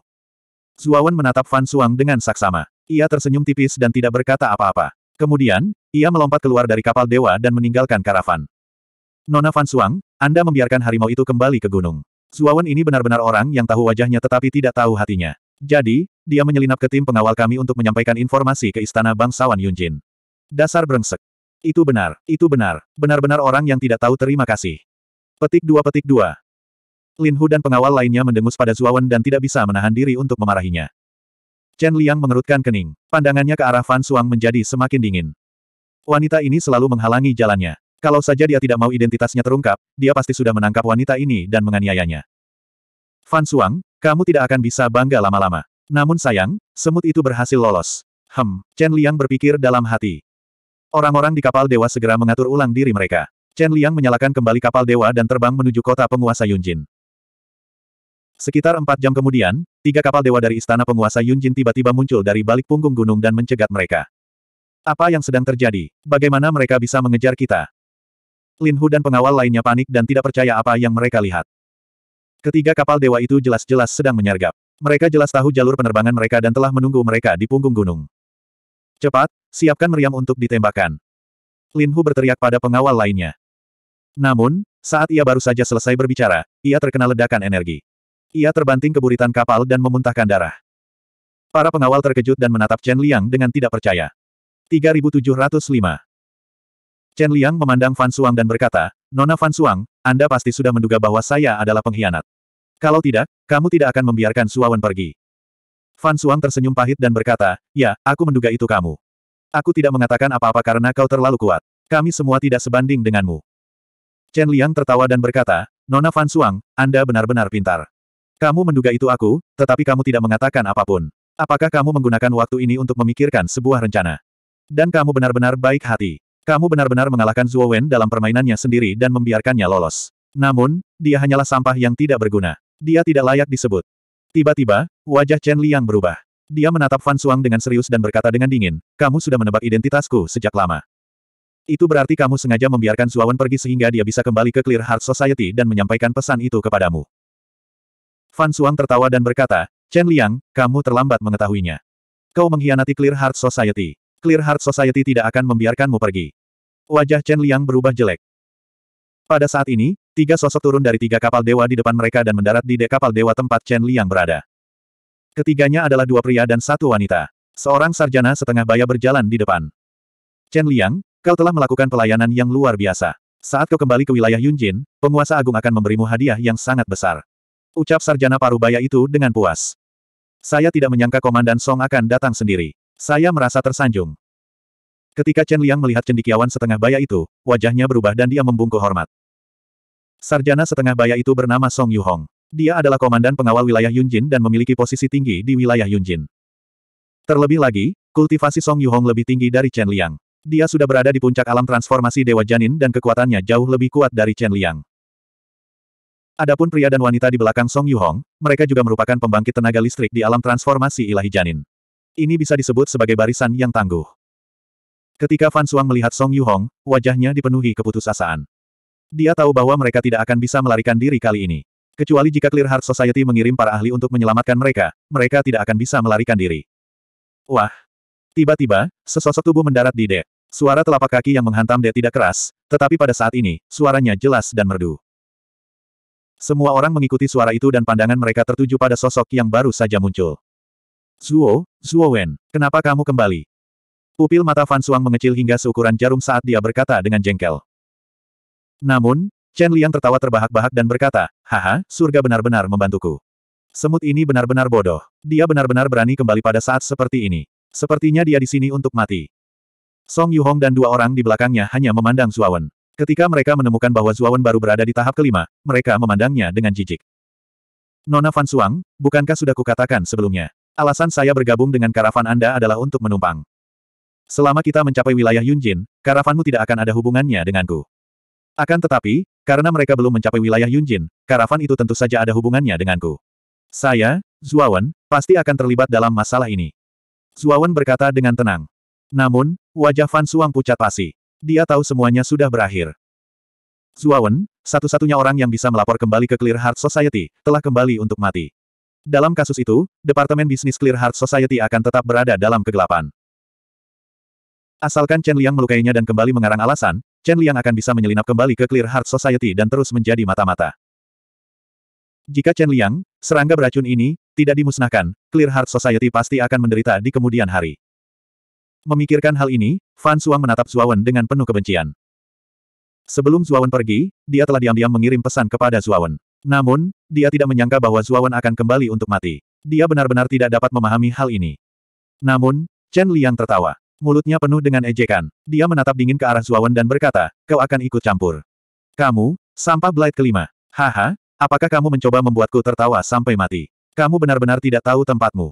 Zuawan menatap Fan Suang dengan saksama. Ia tersenyum tipis dan tidak berkata apa-apa. Kemudian, ia melompat keluar dari kapal dewa dan meninggalkan karavan. Nona Fan Suang, Anda membiarkan harimau itu kembali ke gunung. Zuawan ini benar-benar orang yang tahu wajahnya tetapi tidak tahu hatinya. Jadi, dia menyelinap ke tim pengawal kami untuk menyampaikan informasi ke istana bangsawan Yunjin. Dasar brengsek. Itu benar, itu benar, benar-benar orang yang tidak tahu terima kasih. Petik dua petik dua. Lin Hu dan pengawal lainnya mendengus pada Zuawan dan tidak bisa menahan diri untuk memarahinya. Chen Liang mengerutkan kening. Pandangannya ke arah Fan Suang menjadi semakin dingin. Wanita ini selalu menghalangi jalannya. Kalau saja dia tidak mau identitasnya terungkap, dia pasti sudah menangkap wanita ini dan menganiayanya. Fan Suang, kamu tidak akan bisa bangga lama-lama. Namun sayang, semut itu berhasil lolos. Hem, Chen Liang berpikir dalam hati. Orang-orang di kapal dewa segera mengatur ulang diri mereka. Chen Liang menyalakan kembali kapal dewa dan terbang menuju kota penguasa Yunjin. Sekitar empat jam kemudian, tiga kapal dewa dari istana penguasa Yunjin tiba-tiba muncul dari balik punggung gunung dan mencegat mereka. Apa yang sedang terjadi? Bagaimana mereka bisa mengejar kita? Lin Hu dan pengawal lainnya panik dan tidak percaya apa yang mereka lihat. Ketiga kapal dewa itu jelas-jelas sedang menyergap. Mereka jelas tahu jalur penerbangan mereka dan telah menunggu mereka di punggung gunung. Cepat, siapkan meriam untuk ditembakkan. Lin Hu berteriak pada pengawal lainnya. Namun, saat ia baru saja selesai berbicara, ia terkena ledakan energi. Ia terbanting ke buritan kapal dan memuntahkan darah. Para pengawal terkejut dan menatap Chen Liang dengan tidak percaya. 3705 Chen Liang memandang Fan Suang dan berkata, Nona Fan Suang, Anda pasti sudah menduga bahwa saya adalah pengkhianat. Kalau tidak, kamu tidak akan membiarkan Suawan pergi. Fan Suang tersenyum pahit dan berkata, Ya, aku menduga itu kamu. Aku tidak mengatakan apa-apa karena kau terlalu kuat. Kami semua tidak sebanding denganmu. Chen Liang tertawa dan berkata, Nona Fan Suang, Anda benar-benar pintar. Kamu menduga itu aku, tetapi kamu tidak mengatakan apapun. Apakah kamu menggunakan waktu ini untuk memikirkan sebuah rencana? Dan kamu benar-benar baik hati. Kamu benar-benar mengalahkan Zuo Wen dalam permainannya sendiri dan membiarkannya lolos. Namun, dia hanyalah sampah yang tidak berguna. Dia tidak layak disebut. Tiba-tiba, wajah Chen Liang berubah. Dia menatap Fan Suang dengan serius dan berkata dengan dingin, kamu sudah menebak identitasku sejak lama. Itu berarti kamu sengaja membiarkan Wen pergi sehingga dia bisa kembali ke Clear Heart Society dan menyampaikan pesan itu kepadamu. Fan Suang tertawa dan berkata, Chen Liang, kamu terlambat mengetahuinya. Kau mengkhianati Clear Heart Society. Clear Heart Society tidak akan membiarkanmu pergi. Wajah Chen Liang berubah jelek. Pada saat ini, tiga sosok turun dari tiga kapal dewa di depan mereka dan mendarat di dek kapal dewa tempat Chen Liang berada. Ketiganya adalah dua pria dan satu wanita. Seorang sarjana setengah baya berjalan di depan. Chen Liang, kau telah melakukan pelayanan yang luar biasa. Saat kau kembali ke wilayah Yunjin, penguasa agung akan memberimu hadiah yang sangat besar. Ucap sarjana parubaya itu dengan puas. Saya tidak menyangka Komandan Song akan datang sendiri. Saya merasa tersanjung. Ketika Chen Liang melihat cendikiawan setengah baya itu, wajahnya berubah dan dia membungkuk hormat. Sarjana setengah baya itu bernama Song Yu Hong. Dia adalah komandan pengawal wilayah Yunjin dan memiliki posisi tinggi di wilayah Yunjin. Terlebih lagi, kultivasi Song Yu Hong lebih tinggi dari Chen Liang. Dia sudah berada di puncak alam transformasi Dewa Janin dan kekuatannya jauh lebih kuat dari Chen Liang. Adapun pria dan wanita di belakang Song Yuhong, mereka juga merupakan pembangkit tenaga listrik di alam transformasi ilahi janin. Ini bisa disebut sebagai barisan yang tangguh. Ketika Fan Suang melihat Song Yuhong, wajahnya dipenuhi keputusasaan. Dia tahu bahwa mereka tidak akan bisa melarikan diri kali ini. Kecuali jika Clear Heart Society mengirim para ahli untuk menyelamatkan mereka, mereka tidak akan bisa melarikan diri. Wah! Tiba-tiba, sesosok tubuh mendarat di dek. Suara telapak kaki yang menghantam dek tidak keras, tetapi pada saat ini, suaranya jelas dan merdu. Semua orang mengikuti suara itu dan pandangan mereka tertuju pada sosok yang baru saja muncul. Zuo, Zuo Wen, kenapa kamu kembali? Pupil mata Fan Suang mengecil hingga seukuran jarum saat dia berkata dengan jengkel. Namun, Chen Liang tertawa terbahak-bahak dan berkata, Haha, surga benar-benar membantuku. Semut ini benar-benar bodoh. Dia benar-benar berani kembali pada saat seperti ini. Sepertinya dia di sini untuk mati. Song Yuhong dan dua orang di belakangnya hanya memandang Wen. Ketika mereka menemukan bahwa Zuawan baru berada di tahap kelima, mereka memandangnya dengan jijik. Nona Fan Suang, bukankah sudah kukatakan sebelumnya? Alasan saya bergabung dengan karavan Anda adalah untuk menumpang. Selama kita mencapai wilayah Yunjin, karavanmu tidak akan ada hubungannya denganku. Akan tetapi, karena mereka belum mencapai wilayah Yunjin, karavan itu tentu saja ada hubungannya denganku. Saya, Zuawan, pasti akan terlibat dalam masalah ini. Zuawan berkata dengan tenang. Namun, wajah Fan Suang pucat pasi. Dia tahu semuanya sudah berakhir. Zuawan, satu-satunya orang yang bisa melapor kembali ke Clear Heart Society, telah kembali untuk mati. Dalam kasus itu, Departemen Bisnis Clear Heart Society akan tetap berada dalam kegelapan. Asalkan Chen Liang melukainya dan kembali mengarang alasan, Chen Liang akan bisa menyelinap kembali ke Clear Heart Society dan terus menjadi mata-mata. Jika Chen Liang, serangga beracun ini, tidak dimusnahkan, Clear Heart Society pasti akan menderita di kemudian hari. Memikirkan hal ini, Fan Suang menatap Zuawan dengan penuh kebencian. Sebelum Zuawan pergi, dia telah diam-diam mengirim pesan kepada Zuawan. Namun, dia tidak menyangka bahwa Zuawan akan kembali untuk mati. Dia benar-benar tidak dapat memahami hal ini. Namun, Chen Liang tertawa. Mulutnya penuh dengan ejekan. Dia menatap dingin ke arah Zuawan dan berkata, kau akan ikut campur. Kamu, sampah Blight kelima. Haha, apakah kamu mencoba membuatku tertawa sampai mati? Kamu benar-benar tidak tahu tempatmu.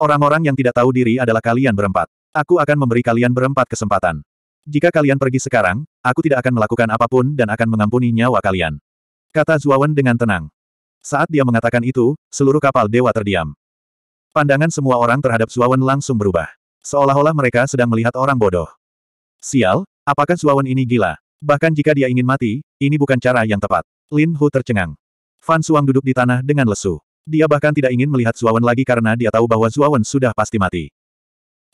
Orang-orang yang tidak tahu diri adalah kalian berempat. Aku akan memberi kalian berempat kesempatan. Jika kalian pergi sekarang, aku tidak akan melakukan apapun dan akan mengampuni nyawa kalian. Kata Zuawan dengan tenang. Saat dia mengatakan itu, seluruh kapal dewa terdiam. Pandangan semua orang terhadap Zuawan langsung berubah. Seolah-olah mereka sedang melihat orang bodoh. Sial, apakah Zuawan ini gila? Bahkan jika dia ingin mati, ini bukan cara yang tepat. Lin Hu tercengang. Fan Suang duduk di tanah dengan lesu. Dia bahkan tidak ingin melihat Zuawan lagi karena dia tahu bahwa Zuawan sudah pasti mati.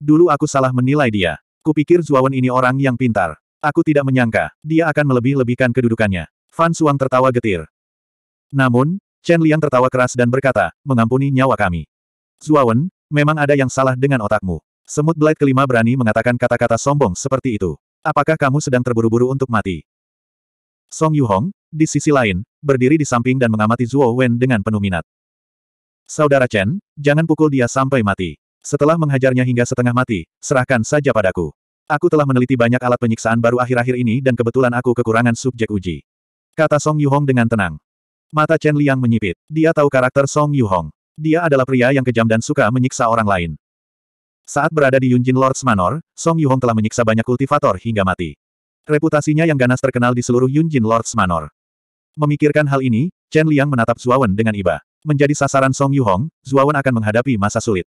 Dulu aku salah menilai dia. Kupikir Zuawan ini orang yang pintar. Aku tidak menyangka, dia akan melebih-lebihkan kedudukannya. Fan Suang tertawa getir. Namun, Chen Liang tertawa keras dan berkata, mengampuni nyawa kami. Zuawan, memang ada yang salah dengan otakmu. Semut Blade kelima berani mengatakan kata-kata sombong seperti itu. Apakah kamu sedang terburu-buru untuk mati? Song Yuhong, di sisi lain, berdiri di samping dan mengamati Zuo Wen dengan penuh minat. Saudara Chen, jangan pukul dia sampai mati. Setelah menghajarnya hingga setengah mati, serahkan saja padaku. Aku telah meneliti banyak alat penyiksaan baru akhir-akhir ini dan kebetulan aku kekurangan subjek uji. Kata Song Yuhong dengan tenang. Mata Chen Liang menyipit. Dia tahu karakter Song Yuhong. Dia adalah pria yang kejam dan suka menyiksa orang lain. Saat berada di Yunjin Lords Manor, Song Yuhong telah menyiksa banyak kultivator hingga mati. Reputasinya yang ganas terkenal di seluruh Yunjin Lords Manor. Memikirkan hal ini, Chen Liang menatap Zuawan dengan iba. Menjadi sasaran Song Yuhong, Zuawan akan menghadapi masa sulit.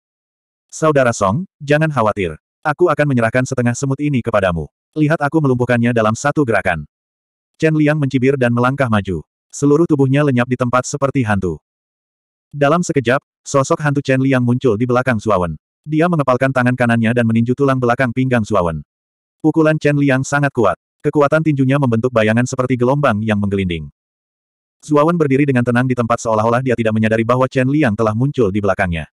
Saudara Song, jangan khawatir. Aku akan menyerahkan setengah semut ini kepadamu. Lihat aku melumpuhkannya dalam satu gerakan. Chen Liang mencibir dan melangkah maju. Seluruh tubuhnya lenyap di tempat seperti hantu. Dalam sekejap, sosok hantu Chen Liang muncul di belakang Suawen. Dia mengepalkan tangan kanannya dan meninju tulang belakang pinggang Suawen. Pukulan Chen Liang sangat kuat. Kekuatan tinjunya membentuk bayangan seperti gelombang yang menggelinding. Zuawan berdiri dengan tenang di tempat seolah-olah dia tidak menyadari bahwa Chen Liang telah muncul di belakangnya.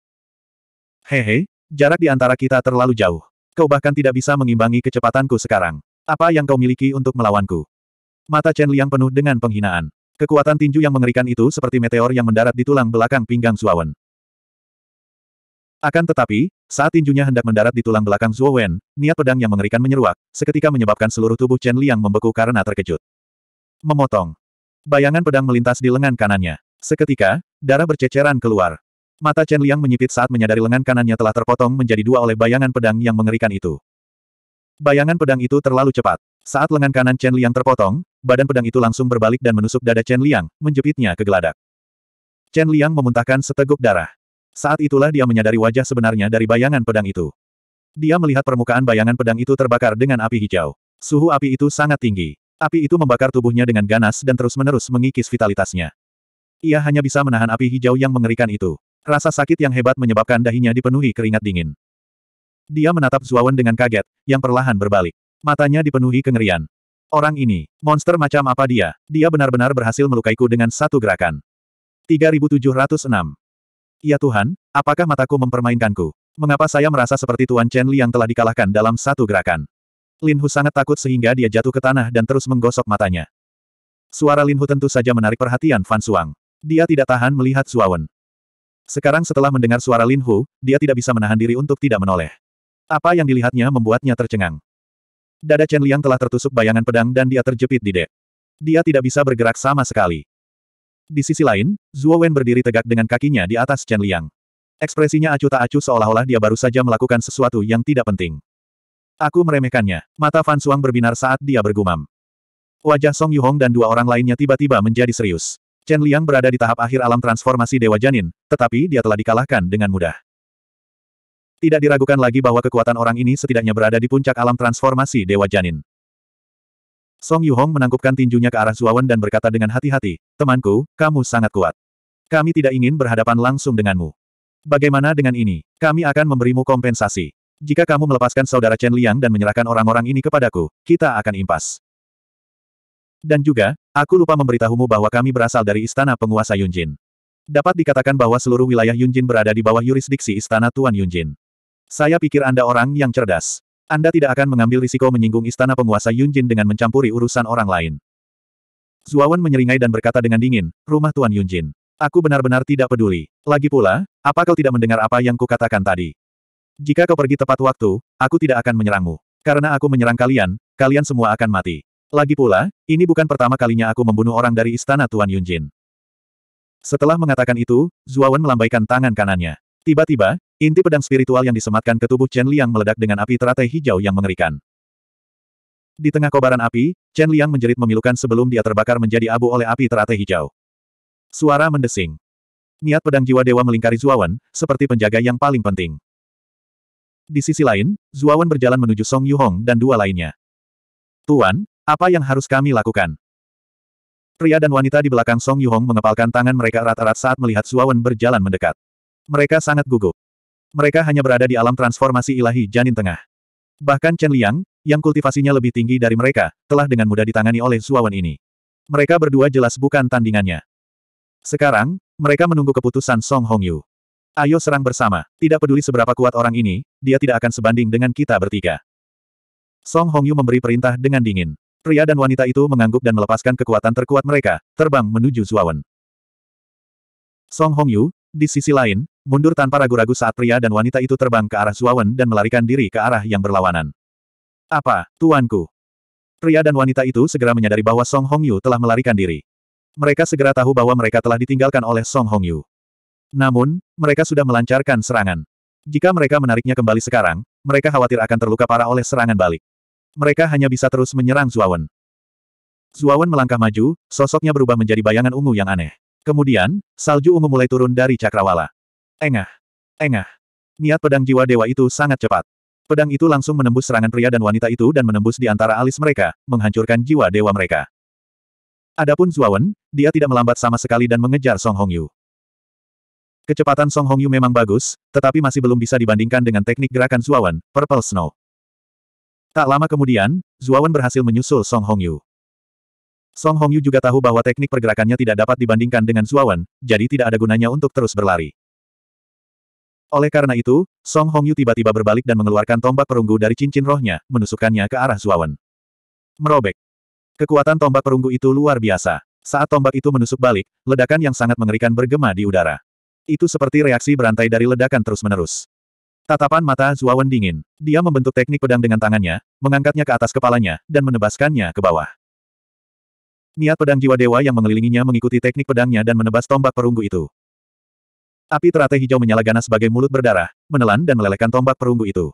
Hehe, jarak di antara kita terlalu jauh. Kau bahkan tidak bisa mengimbangi kecepatanku sekarang. Apa yang kau miliki untuk melawanku? Mata Chen Liang penuh dengan penghinaan. Kekuatan tinju yang mengerikan itu seperti meteor yang mendarat di tulang belakang pinggang Zuowen. Akan tetapi, saat tinjunya hendak mendarat di tulang belakang Zhuo Wen, niat pedang yang mengerikan menyeruak, seketika menyebabkan seluruh tubuh Chen Liang membeku karena terkejut. Memotong. Bayangan pedang melintas di lengan kanannya. Seketika, darah berceceran keluar. Mata Chen Liang menyipit saat menyadari lengan kanannya telah terpotong menjadi dua oleh bayangan pedang yang mengerikan itu. Bayangan pedang itu terlalu cepat. Saat lengan kanan Chen Liang terpotong, badan pedang itu langsung berbalik dan menusuk dada Chen Liang, menjepitnya ke geladak. Chen Liang memuntahkan seteguk darah. Saat itulah dia menyadari wajah sebenarnya dari bayangan pedang itu. Dia melihat permukaan bayangan pedang itu terbakar dengan api hijau. Suhu api itu sangat tinggi. Api itu membakar tubuhnya dengan ganas dan terus-menerus mengikis vitalitasnya. Ia hanya bisa menahan api hijau yang mengerikan itu. Rasa sakit yang hebat menyebabkan dahinya dipenuhi keringat dingin. Dia menatap Zuawan dengan kaget, yang perlahan berbalik. Matanya dipenuhi kengerian. Orang ini, monster macam apa dia? Dia benar-benar berhasil melukaiku dengan satu gerakan. 3706. Ya Tuhan, apakah mataku mempermainkanku? Mengapa saya merasa seperti Tuan Chen Li yang telah dikalahkan dalam satu gerakan? Lin Hu sangat takut sehingga dia jatuh ke tanah dan terus menggosok matanya. Suara Lin Hu tentu saja menarik perhatian Fan Suang. Dia tidak tahan melihat Zuawan. Sekarang setelah mendengar suara Lin Hu, dia tidak bisa menahan diri untuk tidak menoleh. Apa yang dilihatnya membuatnya tercengang. Dada Chen Liang telah tertusuk bayangan pedang dan dia terjepit di dek. Dia tidak bisa bergerak sama sekali. Di sisi lain, Zhuo Wen berdiri tegak dengan kakinya di atas Chen Liang. Ekspresinya acuh tak acuh seolah-olah dia baru saja melakukan sesuatu yang tidak penting. Aku meremehkannya. Mata Fan Suang berbinar saat dia bergumam. Wajah Song Yuhong dan dua orang lainnya tiba-tiba menjadi serius. Chen Liang berada di tahap akhir alam transformasi Dewa Janin, tetapi dia telah dikalahkan dengan mudah. Tidak diragukan lagi bahwa kekuatan orang ini setidaknya berada di puncak alam transformasi Dewa Janin. Song Yuhong menangkupkan tinjunya ke arah Zuawan dan berkata dengan hati-hati, Temanku, kamu sangat kuat. Kami tidak ingin berhadapan langsung denganmu. Bagaimana dengan ini? Kami akan memberimu kompensasi. Jika kamu melepaskan saudara Chen Liang dan menyerahkan orang-orang ini kepadaku, kita akan impas. Dan juga, Aku lupa memberitahumu bahwa kami berasal dari istana penguasa Yunjin. Dapat dikatakan bahwa seluruh wilayah Yunjin berada di bawah yurisdiksi istana Tuan Yunjin. Saya pikir Anda orang yang cerdas. Anda tidak akan mengambil risiko menyinggung istana penguasa Yunjin dengan mencampuri urusan orang lain. Zuawan menyeringai dan berkata dengan dingin, rumah Tuan Yunjin. Aku benar-benar tidak peduli. Lagi pula, apa kau tidak mendengar apa yang kukatakan tadi? Jika kau pergi tepat waktu, aku tidak akan menyerangmu. Karena aku menyerang kalian, kalian semua akan mati. Lagi pula, ini bukan pertama kalinya aku membunuh orang dari istana Tuan Yunjin. Setelah mengatakan itu, Zuawan melambaikan tangan kanannya. Tiba-tiba, inti pedang spiritual yang disematkan ke tubuh Chen Liang meledak dengan api teratai hijau yang mengerikan. Di tengah kobaran api, Chen Liang menjerit memilukan sebelum dia terbakar menjadi abu oleh api teratai hijau. Suara mendesing. Niat pedang jiwa dewa melingkari Zuawan, seperti penjaga yang paling penting. Di sisi lain, Zuawan berjalan menuju Song Yuhong dan dua lainnya. Tuan, apa yang harus kami lakukan? Pria dan wanita di belakang Song Yuhong mengepalkan tangan mereka erat-erat saat melihat Suawen berjalan mendekat. Mereka sangat gugup. Mereka hanya berada di alam transformasi ilahi janin tengah. Bahkan Chen Liang, yang kultivasinya lebih tinggi dari mereka, telah dengan mudah ditangani oleh Suawen ini. Mereka berdua jelas bukan tandingannya. Sekarang, mereka menunggu keputusan Song Hongyu. Ayo serang bersama, tidak peduli seberapa kuat orang ini, dia tidak akan sebanding dengan kita bertiga. Song Hongyu memberi perintah dengan dingin. Pria dan wanita itu mengangguk dan melepaskan kekuatan terkuat mereka, terbang menuju Zuawan. Song Hongyu, di sisi lain, mundur tanpa ragu-ragu saat pria dan wanita itu terbang ke arah Zuawan dan melarikan diri ke arah yang berlawanan. Apa, tuanku? Pria dan wanita itu segera menyadari bahwa Song Hongyu telah melarikan diri. Mereka segera tahu bahwa mereka telah ditinggalkan oleh Song Hongyu. Namun, mereka sudah melancarkan serangan. Jika mereka menariknya kembali sekarang, mereka khawatir akan terluka parah oleh serangan balik. Mereka hanya bisa terus menyerang Zuawan. Zuawan melangkah maju, sosoknya berubah menjadi bayangan ungu yang aneh. Kemudian, salju ungu mulai turun dari cakrawala. Engah! Engah! Niat pedang jiwa dewa itu sangat cepat. Pedang itu langsung menembus serangan pria dan wanita itu dan menembus di antara alis mereka, menghancurkan jiwa dewa mereka. Adapun Zuawan, dia tidak melambat sama sekali dan mengejar Song Hongyu. Yu. Kecepatan Song Hongyu memang bagus, tetapi masih belum bisa dibandingkan dengan teknik gerakan Zuawan, Purple Snow. Tak lama kemudian, Zuawan berhasil menyusul Song Hongyu. Song Hongyu juga tahu bahwa teknik pergerakannya tidak dapat dibandingkan dengan Zuawan, jadi tidak ada gunanya untuk terus berlari. Oleh karena itu, Song Hongyu tiba-tiba berbalik dan mengeluarkan tombak perunggu dari cincin rohnya, menusukkannya ke arah Zuawan. Merobek. Kekuatan tombak perunggu itu luar biasa. Saat tombak itu menusuk balik, ledakan yang sangat mengerikan bergema di udara. Itu seperti reaksi berantai dari ledakan terus-menerus. Tatapan mata Zuawan dingin. Dia membentuk teknik pedang dengan tangannya, mengangkatnya ke atas kepalanya, dan menebaskannya ke bawah. Niat pedang jiwa dewa yang mengelilinginya mengikuti teknik pedangnya dan menebas tombak perunggu itu. Api teratai hijau menyala ganas sebagai mulut berdarah, menelan dan melelehkan tombak perunggu itu.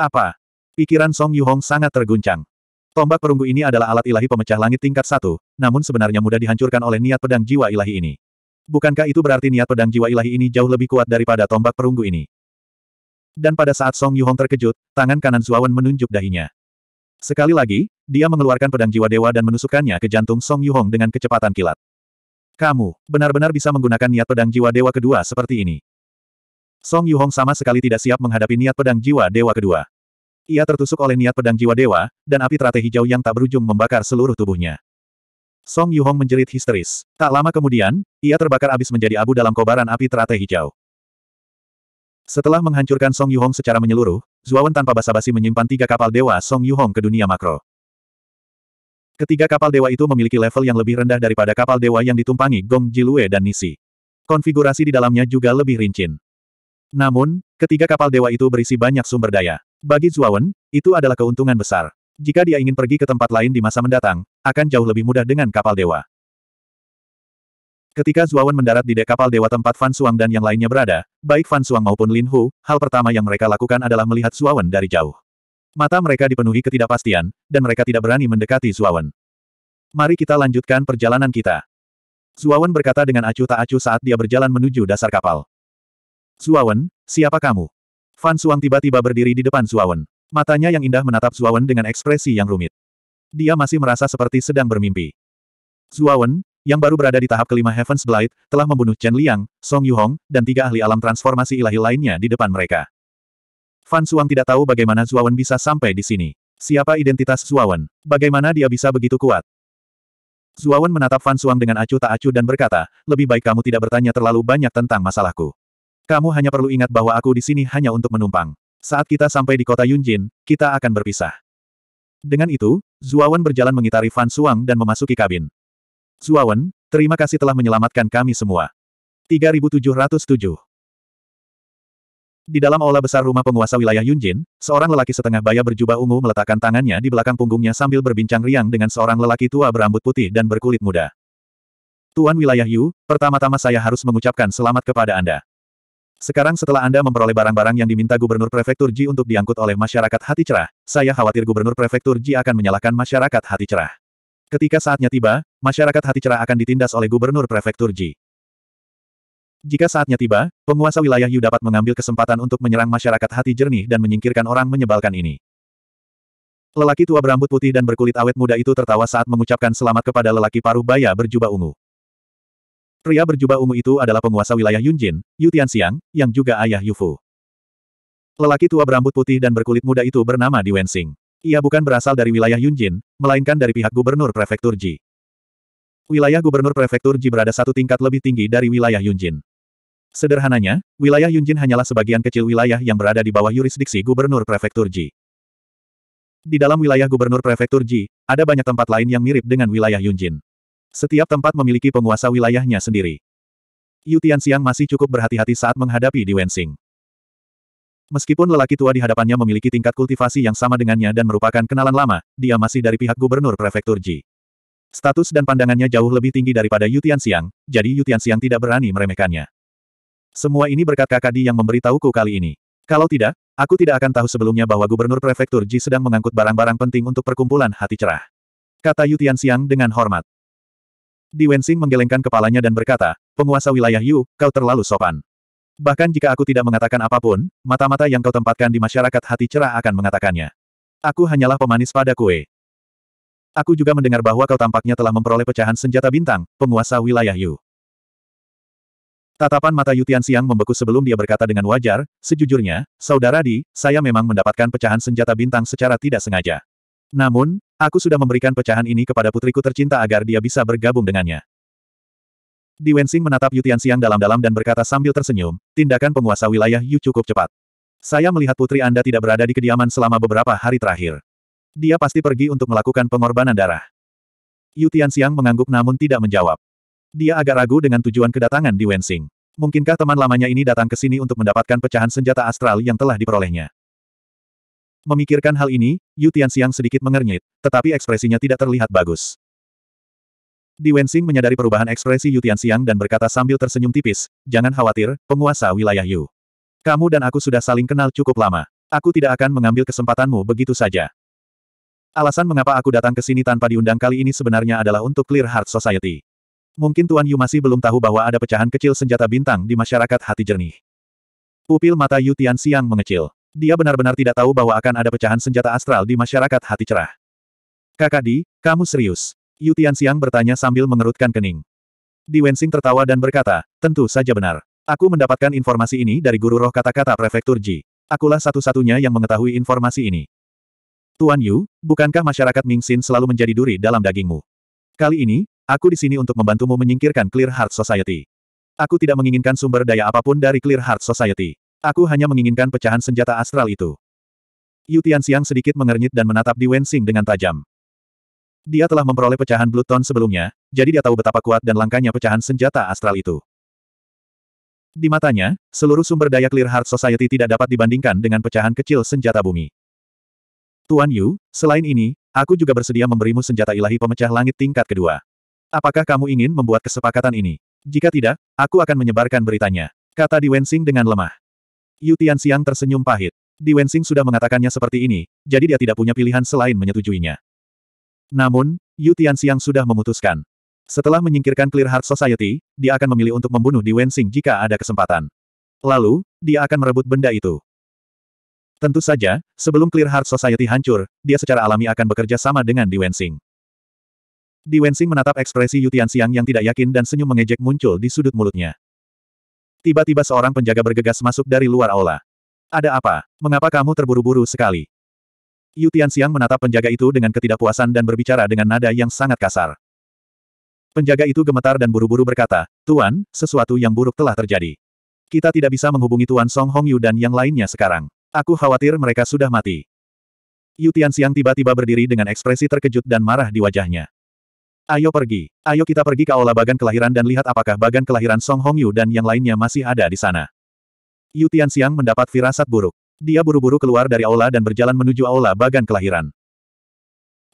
Apa? Pikiran Song Yuhong sangat terguncang. Tombak perunggu ini adalah alat ilahi pemecah langit tingkat satu, namun sebenarnya mudah dihancurkan oleh niat pedang jiwa ilahi ini. Bukankah itu berarti niat pedang jiwa ilahi ini jauh lebih kuat daripada tombak perunggu ini? Dan pada saat Song Yuhong terkejut, tangan kanan Zuawan menunjuk dahinya. Sekali lagi, dia mengeluarkan pedang jiwa dewa dan menusukkannya ke jantung Song Yuhong dengan kecepatan kilat. Kamu, benar-benar bisa menggunakan niat pedang jiwa dewa kedua seperti ini. Song Yuhong sama sekali tidak siap menghadapi niat pedang jiwa dewa kedua. Ia tertusuk oleh niat pedang jiwa dewa, dan api teratai hijau yang tak berujung membakar seluruh tubuhnya. Song Yuhong menjerit histeris. Tak lama kemudian, ia terbakar abis menjadi abu dalam kobaran api teratai hijau. Setelah menghancurkan Song Yuhong secara menyeluruh, Zuawan tanpa basa-basi menyimpan tiga kapal dewa Song Yuhong ke dunia makro. Ketiga kapal dewa itu memiliki level yang lebih rendah daripada kapal dewa yang ditumpangi Gong Jilue dan Nisi. Konfigurasi di dalamnya juga lebih rincin. Namun, ketiga kapal dewa itu berisi banyak sumber daya. Bagi Zuawan, itu adalah keuntungan besar. Jika dia ingin pergi ke tempat lain di masa mendatang, akan jauh lebih mudah dengan kapal dewa. Ketika Zuawan mendarat di dek kapal dewa tempat Fan Suang dan yang lainnya berada, baik Fan Suang maupun Lin Hu, hal pertama yang mereka lakukan adalah melihat Zuawan dari jauh. Mata mereka dipenuhi ketidakpastian, dan mereka tidak berani mendekati Zuawan. Mari kita lanjutkan perjalanan kita. Zuawan berkata dengan acuh tak acuh saat dia berjalan menuju dasar kapal. Zuawan, siapa kamu? Fan Suang tiba-tiba berdiri di depan Zuawan. Matanya yang indah menatap Zuawan dengan ekspresi yang rumit. Dia masih merasa seperti sedang bermimpi. Zuawan, yang baru berada di tahap kelima Heaven's Blight, telah membunuh Chen Liang, Song Yuhong, dan tiga ahli alam transformasi ilahi lainnya di depan mereka. Fan Suang tidak tahu bagaimana Zuawan bisa sampai di sini. Siapa identitas Zuawan? Bagaimana dia bisa begitu kuat? Zuawan menatap Fan Suang dengan acuh tak acuh dan berkata, lebih baik kamu tidak bertanya terlalu banyak tentang masalahku. Kamu hanya perlu ingat bahwa aku di sini hanya untuk menumpang. Saat kita sampai di kota Yunjin, kita akan berpisah. Dengan itu, Zuawan berjalan mengitari Fan Suang dan memasuki kabin. Zuawan, terima kasih telah menyelamatkan kami semua. 3707 Di dalam aula besar rumah penguasa wilayah Yunjin, seorang lelaki setengah baya berjubah ungu meletakkan tangannya di belakang punggungnya sambil berbincang riang dengan seorang lelaki tua berambut putih dan berkulit muda. Tuan wilayah Yu, pertama-tama saya harus mengucapkan selamat kepada Anda. Sekarang setelah Anda memperoleh barang-barang yang diminta Gubernur Prefektur Ji untuk diangkut oleh masyarakat hati cerah, saya khawatir Gubernur Prefektur Ji akan menyalahkan masyarakat hati cerah. Ketika saatnya tiba, masyarakat hati cerah akan ditindas oleh Gubernur Prefektur Ji. Jika saatnya tiba, penguasa wilayah Yu dapat mengambil kesempatan untuk menyerang masyarakat hati jernih dan menyingkirkan orang menyebalkan ini. Lelaki tua berambut putih dan berkulit awet muda itu tertawa saat mengucapkan selamat kepada lelaki paruh baya berjubah ungu. Pria berjubah ungu itu adalah penguasa wilayah Yunjin, Yu Tianxiang, yang juga ayah Yufu. Lelaki tua berambut putih dan berkulit muda itu bernama Di Wensing. Ia bukan berasal dari wilayah Yunjin, melainkan dari pihak gubernur prefektur Ji. Wilayah gubernur prefektur Ji berada satu tingkat lebih tinggi dari wilayah Yunjin. Sederhananya, wilayah Yunjin hanyalah sebagian kecil wilayah yang berada di bawah yurisdiksi gubernur prefektur Ji. Di dalam wilayah gubernur prefektur Ji, ada banyak tempat lain yang mirip dengan wilayah Yunjin. Setiap tempat memiliki penguasa wilayahnya sendiri. Yu Tianxiang masih cukup berhati-hati saat menghadapi Di Wensing. Meskipun lelaki tua di hadapannya memiliki tingkat kultivasi yang sama dengannya dan merupakan kenalan lama, dia masih dari pihak gubernur prefektur Ji. Status dan pandangannya jauh lebih tinggi daripada Yutian Tianxiang, jadi Yutian Tianxiang tidak berani meremehkannya. Semua ini berkat kakak Di yang memberitahuku kali ini. Kalau tidak, aku tidak akan tahu sebelumnya bahwa gubernur prefektur Ji sedang mengangkut barang-barang penting untuk perkumpulan hati cerah. Kata Yutian Tianxiang dengan hormat. Di Wensing menggelengkan kepalanya dan berkata, penguasa wilayah Yu, kau terlalu sopan. Bahkan jika aku tidak mengatakan apapun, mata-mata yang kau tempatkan di masyarakat hati cerah akan mengatakannya. Aku hanyalah pemanis pada kue. Aku juga mendengar bahwa kau tampaknya telah memperoleh pecahan senjata bintang, penguasa wilayah Yu. Tatapan mata Yu Tianxiang membeku sebelum dia berkata dengan wajar, sejujurnya, saudara di, saya memang mendapatkan pecahan senjata bintang secara tidak sengaja. Namun, aku sudah memberikan pecahan ini kepada putriku tercinta agar dia bisa bergabung dengannya. Di Wensing menatap Yu Tianxiang dalam-dalam dan berkata sambil tersenyum, tindakan penguasa wilayah Yu cukup cepat. Saya melihat putri Anda tidak berada di kediaman selama beberapa hari terakhir. Dia pasti pergi untuk melakukan pengorbanan darah. Yu Tianxiang mengangguk namun tidak menjawab. Dia agak ragu dengan tujuan kedatangan di Wensing. Mungkinkah teman lamanya ini datang ke sini untuk mendapatkan pecahan senjata astral yang telah diperolehnya? Memikirkan hal ini, Yu Tianxiang sedikit mengernyit, tetapi ekspresinya tidak terlihat bagus. Di Wensing menyadari perubahan ekspresi Yu Tianxiang dan berkata sambil tersenyum tipis, jangan khawatir, penguasa wilayah Yu. Kamu dan aku sudah saling kenal cukup lama. Aku tidak akan mengambil kesempatanmu begitu saja. Alasan mengapa aku datang ke sini tanpa diundang kali ini sebenarnya adalah untuk Clear Heart Society. Mungkin Tuan Yu masih belum tahu bahwa ada pecahan kecil senjata bintang di masyarakat hati jernih. Pupil mata Yu Tianxiang mengecil. Dia benar-benar tidak tahu bahwa akan ada pecahan senjata astral di masyarakat hati cerah. Kakak Di, kamu serius? Yu Tianxiang bertanya sambil mengerutkan kening. Di Wensing tertawa dan berkata, tentu saja benar. Aku mendapatkan informasi ini dari guru roh kata-kata prefektur Ji. Akulah satu-satunya yang mengetahui informasi ini. Tuan Yu, bukankah masyarakat Mingxin selalu menjadi duri dalam dagingmu? Kali ini, aku di sini untuk membantumu menyingkirkan Clear Heart Society. Aku tidak menginginkan sumber daya apapun dari Clear Heart Society. Aku hanya menginginkan pecahan senjata astral itu. Yu Tianxiang sedikit mengernyit dan menatap di Wensing dengan tajam. Dia telah memperoleh pecahan Bluton sebelumnya, jadi dia tahu betapa kuat dan langkanya pecahan senjata astral itu. Di matanya, seluruh sumber daya Clear Heart Society tidak dapat dibandingkan dengan pecahan kecil senjata bumi. Tuan Yu, selain ini, aku juga bersedia memberimu senjata ilahi pemecah langit tingkat kedua. Apakah kamu ingin membuat kesepakatan ini? Jika tidak, aku akan menyebarkan beritanya. Kata Di Wensing dengan lemah. Yu Tianxiang tersenyum pahit. Di Wensing sudah mengatakannya seperti ini, jadi dia tidak punya pilihan selain menyetujuinya. Namun, Yu Tianxiang sudah memutuskan. Setelah menyingkirkan Clear Heart Society, dia akan memilih untuk membunuh Di Wensing jika ada kesempatan. Lalu, dia akan merebut benda itu. Tentu saja, sebelum Clear Heart Society hancur, dia secara alami akan bekerja sama dengan Di Wensing. Di Wensing menatap ekspresi Yu Tianxiang yang tidak yakin dan senyum mengejek muncul di sudut mulutnya. Tiba-tiba seorang penjaga bergegas masuk dari luar aula. Ada apa? Mengapa kamu terburu-buru sekali? Yu Tianxiang menatap penjaga itu dengan ketidakpuasan dan berbicara dengan nada yang sangat kasar. Penjaga itu gemetar dan buru-buru berkata, Tuan, sesuatu yang buruk telah terjadi. Kita tidak bisa menghubungi Tuan Song Hong Yu dan yang lainnya sekarang. Aku khawatir mereka sudah mati. Yu Tianxiang tiba-tiba berdiri dengan ekspresi terkejut dan marah di wajahnya. Ayo pergi. Ayo kita pergi ke aula bagan kelahiran dan lihat apakah bagan kelahiran Song Hong Yu dan yang lainnya masih ada di sana. Yu Tianxiang mendapat firasat buruk. Dia buru-buru keluar dari aula dan berjalan menuju aula bagan kelahiran.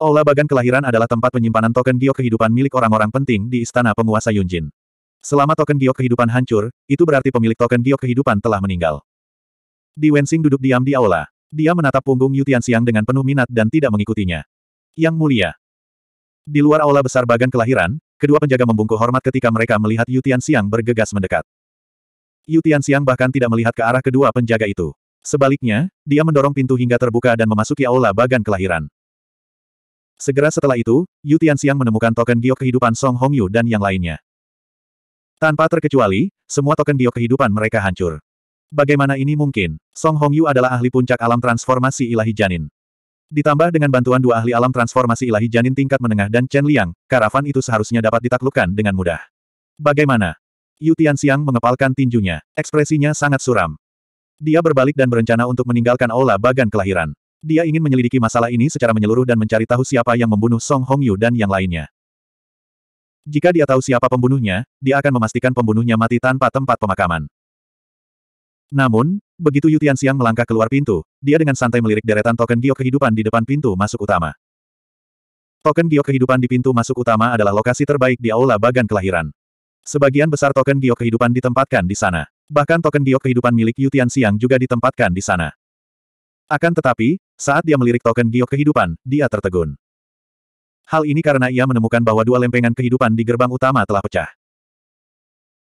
Aula bagan kelahiran adalah tempat penyimpanan token giok kehidupan milik orang-orang penting di istana penguasa Yunjin. Selama token giok kehidupan hancur, itu berarti pemilik token giok kehidupan telah meninggal. Di Wensing duduk diam di aula. Dia menatap punggung Yutian Tianxiang dengan penuh minat dan tidak mengikutinya. Yang mulia. Di luar aula besar bagan kelahiran, kedua penjaga membungkuk hormat ketika mereka melihat Yutian Tianxiang bergegas mendekat. Yutian Tianxiang bahkan tidak melihat ke arah kedua penjaga itu. Sebaliknya, dia mendorong pintu hingga terbuka dan memasuki aula bagan kelahiran. Segera setelah itu, Yu Tianxiang menemukan token giok kehidupan Song Hongyu dan yang lainnya. Tanpa terkecuali, semua token giok kehidupan mereka hancur. Bagaimana ini mungkin? Song Hongyu adalah ahli puncak alam transformasi ilahi janin. Ditambah dengan bantuan dua ahli alam transformasi ilahi janin tingkat menengah dan Chen Liang, karavan itu seharusnya dapat ditaklukkan dengan mudah. Bagaimana? Yu Tianxiang mengepalkan tinjunya. Ekspresinya sangat suram. Dia berbalik dan berencana untuk meninggalkan aula bagan kelahiran. Dia ingin menyelidiki masalah ini secara menyeluruh dan mencari tahu siapa yang membunuh Song Hongyu dan yang lainnya. Jika dia tahu siapa pembunuhnya, dia akan memastikan pembunuhnya mati tanpa tempat pemakaman. Namun, begitu Yutian Siang melangkah keluar pintu, dia dengan santai melirik deretan token giok kehidupan di depan pintu masuk utama. Token giok kehidupan di pintu masuk utama adalah lokasi terbaik di aula bagan kelahiran. Sebagian besar token giok kehidupan ditempatkan di sana. Bahkan token giok kehidupan milik Yu Xiang juga ditempatkan di sana. Akan tetapi, saat dia melirik token giok kehidupan, dia tertegun. Hal ini karena ia menemukan bahwa dua lempengan kehidupan di gerbang utama telah pecah.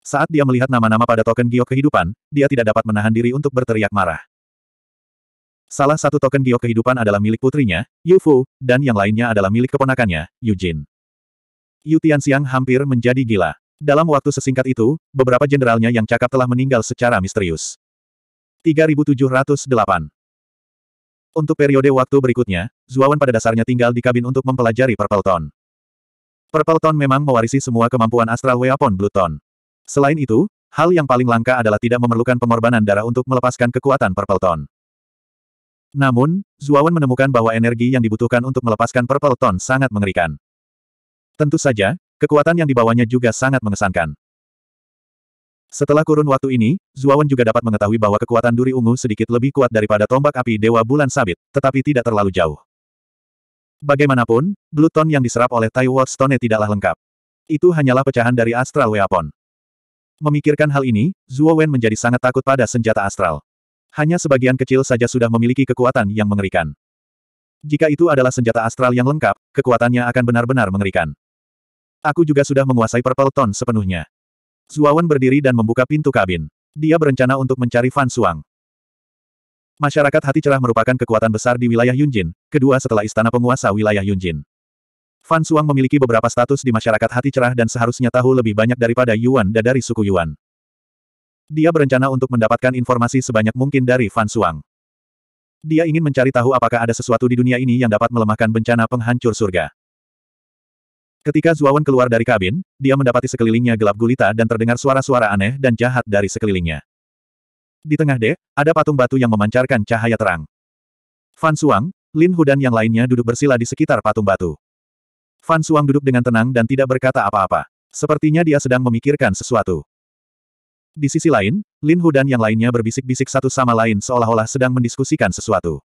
Saat dia melihat nama-nama pada token giok kehidupan, dia tidak dapat menahan diri untuk berteriak marah. Salah satu token giok kehidupan adalah milik putrinya, Yu Fu, dan yang lainnya adalah milik keponakannya, Yu Jin. Yu Tianxiang hampir menjadi gila. Dalam waktu sesingkat itu, beberapa jenderalnya yang cakap telah meninggal secara misterius. 3708 Untuk periode waktu berikutnya, Zuawan pada dasarnya tinggal di kabin untuk mempelajari Purpleton. Purpleton memang mewarisi semua kemampuan Astral Weapon Bluton. Selain itu, hal yang paling langka adalah tidak memerlukan pengorbanan darah untuk melepaskan kekuatan Purpleton. Namun, Zuawan menemukan bahwa energi yang dibutuhkan untuk melepaskan Purple Tone sangat mengerikan. Tentu saja, Kekuatan yang dibawanya juga sangat mengesankan. Setelah kurun waktu ini, Zuawan juga dapat mengetahui bahwa kekuatan duri ungu sedikit lebih kuat daripada tombak api Dewa Bulan Sabit, tetapi tidak terlalu jauh. Bagaimanapun, Bluton yang diserap oleh Tai Stone tidaklah lengkap. Itu hanyalah pecahan dari Astral Weapon. Memikirkan hal ini, Zuo menjadi sangat takut pada senjata astral. Hanya sebagian kecil saja sudah memiliki kekuatan yang mengerikan. Jika itu adalah senjata astral yang lengkap, kekuatannya akan benar-benar mengerikan. Aku juga sudah menguasai Purple Tone sepenuhnya. Zuawan berdiri dan membuka pintu kabin. Dia berencana untuk mencari Fan Suang. Masyarakat hati cerah merupakan kekuatan besar di wilayah Yunjin, kedua setelah istana penguasa wilayah Yunjin. Fan Suang memiliki beberapa status di masyarakat hati cerah dan seharusnya tahu lebih banyak daripada Yuan dan dari suku Yuan. Dia berencana untuk mendapatkan informasi sebanyak mungkin dari Fan Suang. Dia ingin mencari tahu apakah ada sesuatu di dunia ini yang dapat melemahkan bencana penghancur surga. Ketika Zuawan keluar dari kabin, dia mendapati sekelilingnya gelap gulita dan terdengar suara-suara aneh dan jahat dari sekelilingnya. Di tengah dek, ada patung batu yang memancarkan cahaya terang. Fan Suang, Lin Hu dan yang lainnya duduk bersila di sekitar patung batu. Fan Suang duduk dengan tenang dan tidak berkata apa-apa. Sepertinya dia sedang memikirkan sesuatu. Di sisi lain, Lin Hu dan yang lainnya berbisik-bisik satu sama lain seolah-olah sedang mendiskusikan sesuatu.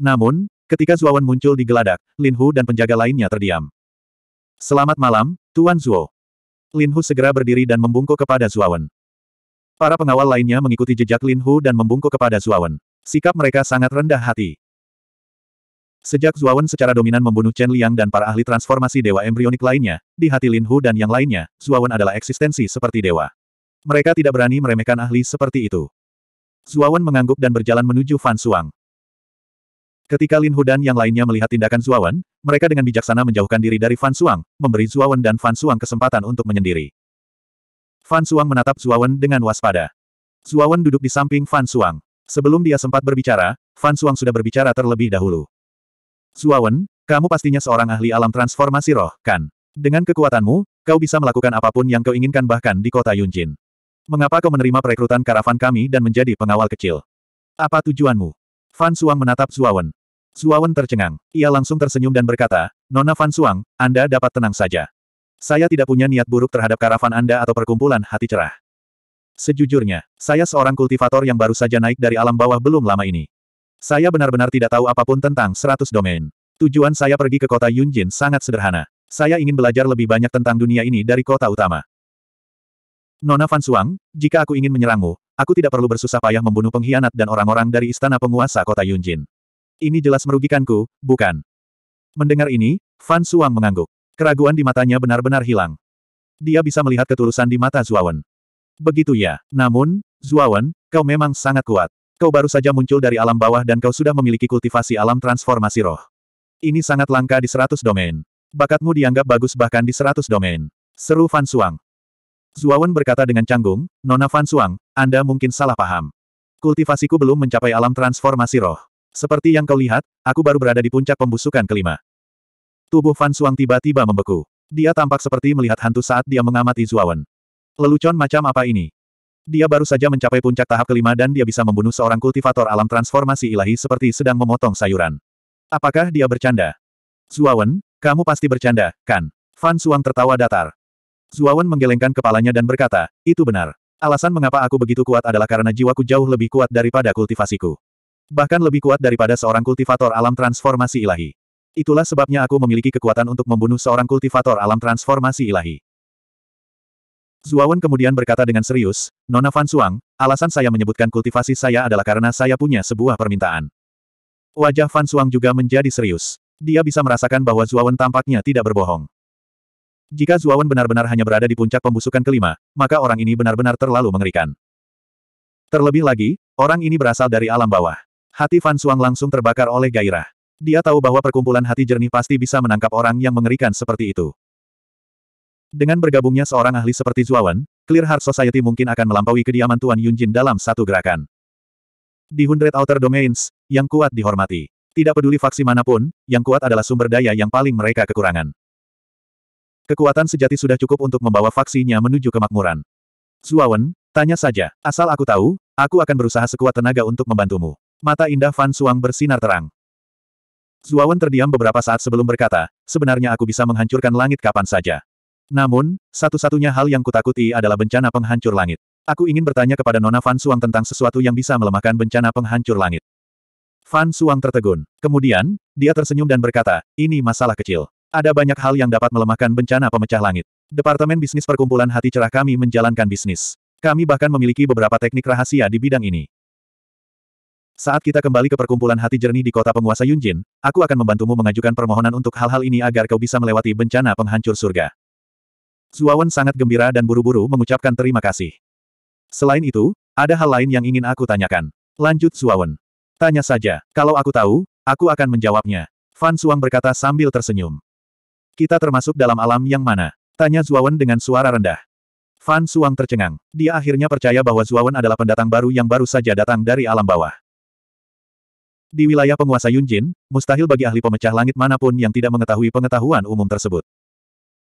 Namun, ketika Zuawan muncul di geladak, Lin Hu dan penjaga lainnya terdiam. Selamat malam, Tuan Zuo. Lin Hu segera berdiri dan membungkuk kepada Zuawan. Para pengawal lainnya mengikuti jejak Lin Hu dan membungkuk kepada Zuawan. Sikap mereka sangat rendah hati. Sejak Zuawan secara dominan membunuh Chen Liang dan para ahli transformasi dewa embrionik lainnya, di hati Lin Hu dan yang lainnya, Zuawan adalah eksistensi seperti dewa. Mereka tidak berani meremehkan ahli seperti itu. Zuawan mengangguk dan berjalan menuju Fan Suang. Ketika Lin dan yang lainnya melihat tindakan Zuawan, mereka dengan bijaksana menjauhkan diri dari Fan Suang, memberi Zuawan dan Fan Suang kesempatan untuk menyendiri. Fan Suang menatap Zuawan dengan waspada. Zuawan duduk di samping Fan Suang. Sebelum dia sempat berbicara, Fan Suang sudah berbicara terlebih dahulu. Zuawan, kamu pastinya seorang ahli alam transformasi roh, kan? Dengan kekuatanmu, kau bisa melakukan apapun yang kau inginkan bahkan di kota Yunjin. Mengapa kau menerima perekrutan karavan kami dan menjadi pengawal kecil? Apa tujuanmu? Fan Suang menatap Zuawan. Zuawan tercengang. Ia langsung tersenyum dan berkata, Nona Fan Suang, Anda dapat tenang saja. Saya tidak punya niat buruk terhadap karavan Anda atau perkumpulan hati cerah. Sejujurnya, saya seorang kultivator yang baru saja naik dari alam bawah belum lama ini. Saya benar-benar tidak tahu apapun tentang seratus domain. Tujuan saya pergi ke kota Yunjin sangat sederhana. Saya ingin belajar lebih banyak tentang dunia ini dari kota utama. Nona Fan Suang, jika aku ingin menyerangmu, Aku tidak perlu bersusah payah membunuh pengkhianat dan orang-orang dari istana penguasa kota Yunjin. Ini jelas merugikanku, bukan? Mendengar ini, Fan Suang mengangguk. Keraguan di matanya benar-benar hilang. Dia bisa melihat ketulusan di mata Zuawan. Begitu ya. Namun, Zuawan, kau memang sangat kuat. Kau baru saja muncul dari alam bawah dan kau sudah memiliki kultivasi alam transformasi roh. Ini sangat langka di seratus domain. Bakatmu dianggap bagus bahkan di seratus domain. Seru Fan Suang. Zuawan berkata dengan canggung, Nona Fan Suang, Anda mungkin salah paham. Kultivasiku belum mencapai alam transformasi roh. Seperti yang kau lihat, aku baru berada di puncak pembusukan kelima. Tubuh Fan Suang tiba-tiba membeku. Dia tampak seperti melihat hantu saat dia mengamati Zuawan. Lelucon macam apa ini? Dia baru saja mencapai puncak tahap kelima dan dia bisa membunuh seorang kultivator alam transformasi ilahi seperti sedang memotong sayuran. Apakah dia bercanda? Zuawan, kamu pasti bercanda, kan? Fan Suang tertawa datar. Zuawan menggelengkan kepalanya dan berkata, itu benar. Alasan mengapa aku begitu kuat adalah karena jiwaku jauh lebih kuat daripada kultivasiku. Bahkan lebih kuat daripada seorang kultivator alam transformasi ilahi. Itulah sebabnya aku memiliki kekuatan untuk membunuh seorang kultivator alam transformasi ilahi. Zuawan kemudian berkata dengan serius, Nona Fan Suang, alasan saya menyebutkan kultivasi saya adalah karena saya punya sebuah permintaan. Wajah Fan Suang juga menjadi serius. Dia bisa merasakan bahwa Zuawan tampaknya tidak berbohong. Jika Zuawan benar-benar hanya berada di puncak pembusukan kelima, maka orang ini benar-benar terlalu mengerikan. Terlebih lagi, orang ini berasal dari alam bawah. Hati Fan Suang langsung terbakar oleh gairah. Dia tahu bahwa perkumpulan hati jernih pasti bisa menangkap orang yang mengerikan seperti itu. Dengan bergabungnya seorang ahli seperti Zuawan, Clear Heart Society mungkin akan melampaui kediaman Tuan Yunjin dalam satu gerakan. Di Hundred Outer Domains, yang kuat dihormati. Tidak peduli faksi manapun, yang kuat adalah sumber daya yang paling mereka kekurangan. Kekuatan sejati sudah cukup untuk membawa faksinya menuju kemakmuran. Zuawan, tanya saja, asal aku tahu, aku akan berusaha sekuat tenaga untuk membantumu. Mata indah Fan Suang bersinar terang. Zuawan terdiam beberapa saat sebelum berkata, sebenarnya aku bisa menghancurkan langit kapan saja. Namun, satu-satunya hal yang kutakuti adalah bencana penghancur langit. Aku ingin bertanya kepada Nona Fan Suang tentang sesuatu yang bisa melemahkan bencana penghancur langit. Fan Suang tertegun. Kemudian, dia tersenyum dan berkata, ini masalah kecil. Ada banyak hal yang dapat melemahkan bencana pemecah langit. Departemen Bisnis Perkumpulan Hati Cerah kami menjalankan bisnis. Kami bahkan memiliki beberapa teknik rahasia di bidang ini. Saat kita kembali ke perkumpulan hati jernih di kota penguasa Yunjin, aku akan membantumu mengajukan permohonan untuk hal-hal ini agar kau bisa melewati bencana penghancur surga. Zuawan sangat gembira dan buru-buru mengucapkan terima kasih. Selain itu, ada hal lain yang ingin aku tanyakan. Lanjut Zuawan. Tanya saja, kalau aku tahu, aku akan menjawabnya. Fan Suang berkata sambil tersenyum. Kita termasuk dalam alam yang mana? Tanya Zuawan dengan suara rendah. Fan Suang tercengang. Dia akhirnya percaya bahwa Zuawan adalah pendatang baru yang baru saja datang dari alam bawah. Di wilayah penguasa Yunjin, mustahil bagi ahli pemecah langit manapun yang tidak mengetahui pengetahuan umum tersebut.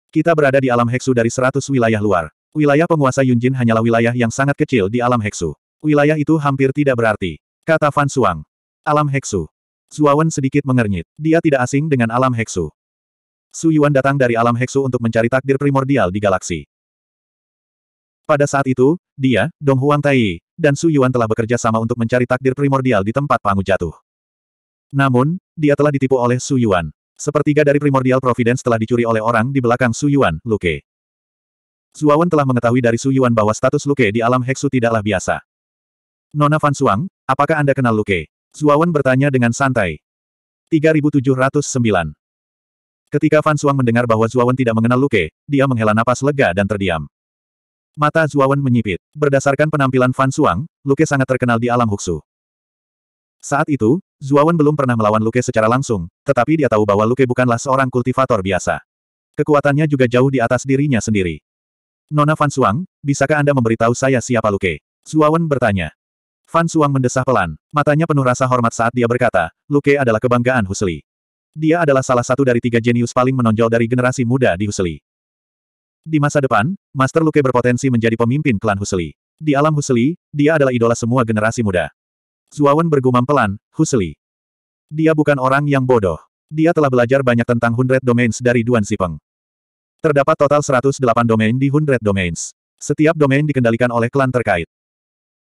Kita berada di alam Heksu dari seratus wilayah luar. Wilayah penguasa Yunjin hanyalah wilayah yang sangat kecil di alam Heksu. Wilayah itu hampir tidak berarti. Kata Fan Suang. Alam Heksu. Zuawan sedikit mengernyit. Dia tidak asing dengan alam Heksu. Su Yuan datang dari alam Heksu untuk mencari takdir primordial di galaksi. Pada saat itu, dia, Dong Huang Tai, dan Su Yuan telah bekerja sama untuk mencari takdir primordial di tempat Pangu jatuh. Namun, dia telah ditipu oleh Su Yuan. Sepertiga dari primordial Providence telah dicuri oleh orang di belakang Su Yuan, Luke. Zuawan telah mengetahui dari Su Yuan bahwa status Luke di alam Heksu tidaklah biasa. Nona Fan Suang, apakah Anda kenal Luke? Zuawan bertanya dengan santai. 3709 Ketika Fan Suang mendengar bahwa Zuawan tidak mengenal Luke, dia menghela napas lega dan terdiam. Mata Zuawan menyipit. Berdasarkan penampilan Fan Suang, Luke sangat terkenal di alam Huxu. Saat itu, Zuawan belum pernah melawan Luke secara langsung, tetapi dia tahu bahwa Luke bukanlah seorang kultivator biasa. Kekuatannya juga jauh di atas dirinya sendiri. Nona Fan Suang, bisakah Anda memberitahu saya siapa Luke? Zuawan bertanya. Fan Suang mendesah pelan, matanya penuh rasa hormat saat dia berkata, Luke adalah kebanggaan Husli. Dia adalah salah satu dari tiga jenius paling menonjol dari generasi muda di Huseli. Di masa depan, Master Luke berpotensi menjadi pemimpin klan Huseli. Di alam Huseli, dia adalah idola semua generasi muda. Zuawan bergumam pelan, Huseli. Dia bukan orang yang bodoh. Dia telah belajar banyak tentang Hundred Domains dari Duan Zipeng. Terdapat total 108 domain di Hundred Domains. Setiap domain dikendalikan oleh klan terkait.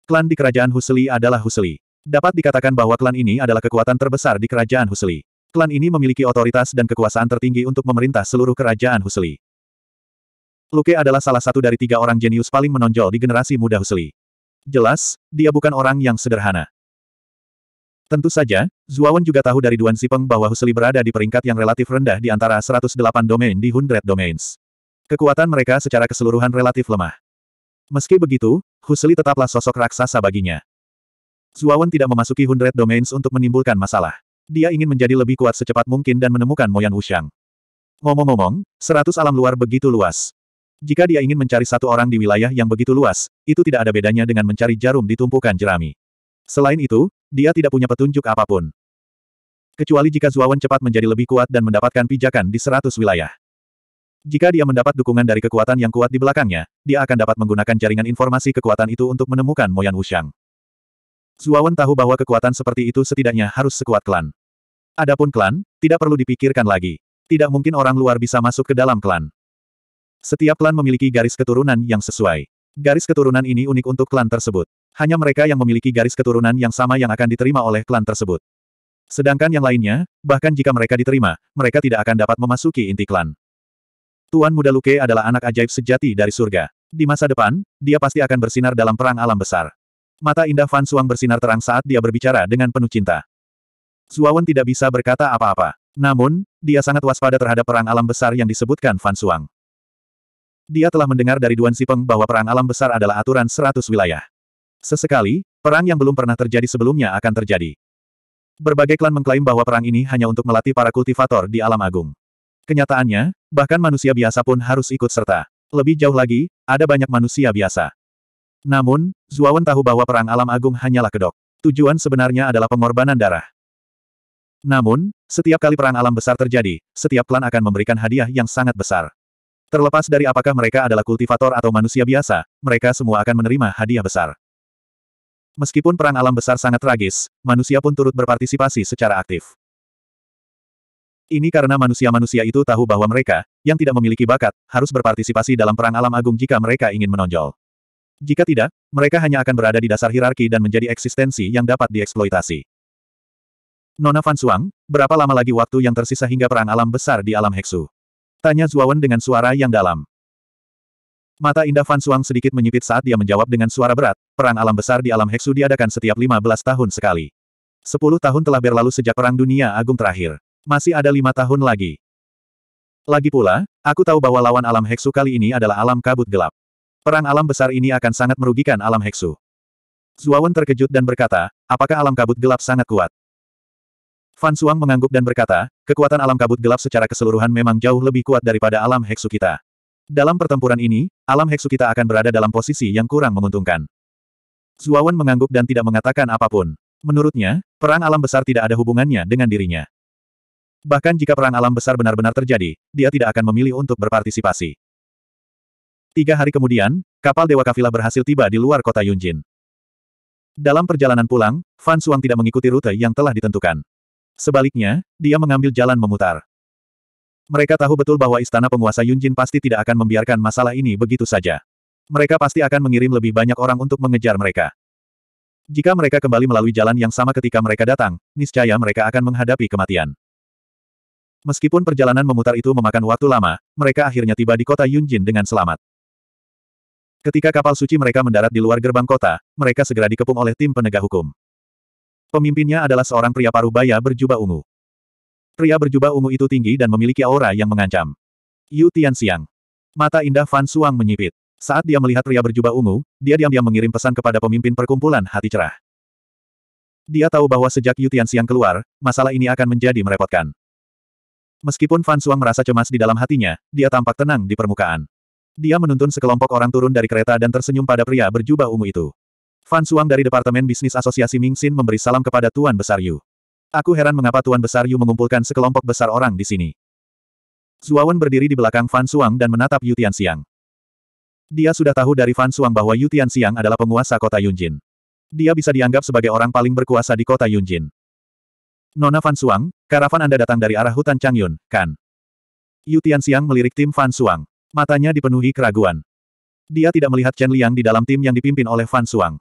Klan di kerajaan Huseli adalah Huseli. Dapat dikatakan bahwa klan ini adalah kekuatan terbesar di kerajaan Huseli. Klan ini memiliki otoritas dan kekuasaan tertinggi untuk memerintah seluruh kerajaan Husli. Luke adalah salah satu dari tiga orang jenius paling menonjol di generasi muda Husli. Jelas, dia bukan orang yang sederhana. Tentu saja, Zuawan juga tahu dari Duan Zipeng bahwa Husli berada di peringkat yang relatif rendah di antara 108 domain di Hundred Domains. Kekuatan mereka secara keseluruhan relatif lemah. Meski begitu, Husli tetaplah sosok raksasa baginya. Zuawan tidak memasuki Hundred Domains untuk menimbulkan masalah. Dia ingin menjadi lebih kuat secepat mungkin dan menemukan Moyan Wuxiang. Ngomong-ngomong, seratus alam luar begitu luas. Jika dia ingin mencari satu orang di wilayah yang begitu luas, itu tidak ada bedanya dengan mencari jarum di tumpukan jerami. Selain itu, dia tidak punya petunjuk apapun. Kecuali jika Zuawan cepat menjadi lebih kuat dan mendapatkan pijakan di seratus wilayah. Jika dia mendapat dukungan dari kekuatan yang kuat di belakangnya, dia akan dapat menggunakan jaringan informasi kekuatan itu untuk menemukan Moyan Wuxiang. Zuawan tahu bahwa kekuatan seperti itu setidaknya harus sekuat klan. Adapun klan, tidak perlu dipikirkan lagi. Tidak mungkin orang luar bisa masuk ke dalam klan. Setiap klan memiliki garis keturunan yang sesuai. Garis keturunan ini unik untuk klan tersebut. Hanya mereka yang memiliki garis keturunan yang sama yang akan diterima oleh klan tersebut. Sedangkan yang lainnya, bahkan jika mereka diterima, mereka tidak akan dapat memasuki inti klan. Tuan Muda Luke adalah anak ajaib sejati dari surga. Di masa depan, dia pasti akan bersinar dalam perang alam besar. Mata indah Fan Suang bersinar terang saat dia berbicara dengan penuh cinta. Zuawan tidak bisa berkata apa-apa. Namun, dia sangat waspada terhadap perang alam besar yang disebutkan Fan Suang. Dia telah mendengar dari Duan Sipeng bahwa perang alam besar adalah aturan seratus wilayah. Sesekali, perang yang belum pernah terjadi sebelumnya akan terjadi. Berbagai klan mengklaim bahwa perang ini hanya untuk melatih para kultivator di alam agung. Kenyataannya, bahkan manusia biasa pun harus ikut serta. Lebih jauh lagi, ada banyak manusia biasa. Namun, Zuawan tahu bahwa Perang Alam Agung hanyalah kedok. Tujuan sebenarnya adalah pengorbanan darah. Namun, setiap kali Perang Alam Besar terjadi, setiap klan akan memberikan hadiah yang sangat besar. Terlepas dari apakah mereka adalah kultivator atau manusia biasa, mereka semua akan menerima hadiah besar. Meskipun perang alam besar sangat tragis, manusia pun turut berpartisipasi secara aktif. Ini karena manusia-manusia itu tahu bahwa mereka, yang tidak memiliki bakat, harus berpartisipasi dalam perang alam agung jika mereka ingin menonjol. Jika tidak, mereka hanya akan berada di dasar hierarki dan menjadi eksistensi yang dapat dieksploitasi. Nona Fan Suang, berapa lama lagi waktu yang tersisa hingga perang alam besar di alam Heksu? Tanya Zuawan dengan suara yang dalam. Mata indah Fan Suang sedikit menyipit saat dia menjawab dengan suara berat, perang alam besar di alam Heksu diadakan setiap 15 tahun sekali. Sepuluh tahun telah berlalu sejak Perang Dunia Agung terakhir. Masih ada lima tahun lagi. Lagi pula, aku tahu bahwa lawan alam Heksu kali ini adalah alam kabut gelap. Perang alam besar ini akan sangat merugikan alam Heksu. Zuawan terkejut dan berkata, apakah alam kabut gelap sangat kuat? Fan Suang mengangguk dan berkata, kekuatan alam kabut gelap secara keseluruhan memang jauh lebih kuat daripada alam Heksu kita. Dalam pertempuran ini, alam Heksu kita akan berada dalam posisi yang kurang menguntungkan. Zuawan mengangguk dan tidak mengatakan apapun. Menurutnya, perang alam besar tidak ada hubungannya dengan dirinya. Bahkan jika perang alam besar benar-benar terjadi, dia tidak akan memilih untuk berpartisipasi. Tiga hari kemudian, kapal Dewa Kafilah berhasil tiba di luar kota Yunjin. Dalam perjalanan pulang, Fan Suang tidak mengikuti rute yang telah ditentukan. Sebaliknya, dia mengambil jalan memutar. Mereka tahu betul bahwa istana penguasa Yunjin pasti tidak akan membiarkan masalah ini begitu saja. Mereka pasti akan mengirim lebih banyak orang untuk mengejar mereka. Jika mereka kembali melalui jalan yang sama ketika mereka datang, niscaya mereka akan menghadapi kematian. Meskipun perjalanan memutar itu memakan waktu lama, mereka akhirnya tiba di kota Yunjin dengan selamat. Ketika kapal suci mereka mendarat di luar gerbang kota, mereka segera dikepung oleh tim penegak hukum. Pemimpinnya adalah seorang pria paruh baya berjubah ungu. Pria berjubah ungu itu tinggi dan memiliki aura yang mengancam. Yu Siang. Mata indah Fan Suang menyipit. Saat dia melihat pria berjubah ungu, dia diam-diam mengirim pesan kepada pemimpin perkumpulan hati cerah. Dia tahu bahwa sejak Yu Siang keluar, masalah ini akan menjadi merepotkan. Meskipun Fan Suang merasa cemas di dalam hatinya, dia tampak tenang di permukaan. Dia menuntun sekelompok orang turun dari kereta dan tersenyum pada pria berjubah ungu itu. Fan Suang dari Departemen Bisnis Asosiasi Ming Xin memberi salam kepada Tuan Besar Yu. Aku heran mengapa Tuan Besar Yu mengumpulkan sekelompok besar orang di sini. Zuawan berdiri di belakang Fan Suang dan menatap Yu Xiang. Dia sudah tahu dari Fan Suang bahwa Yu Xiang adalah penguasa kota Yunjin. Dia bisa dianggap sebagai orang paling berkuasa di kota Yunjin. Nona Fan Suang, karavan Anda datang dari arah hutan Changyun, kan? Yu Xiang melirik tim Fan Suang. Matanya dipenuhi keraguan. Dia tidak melihat Chen Liang di dalam tim yang dipimpin oleh Fan Suang.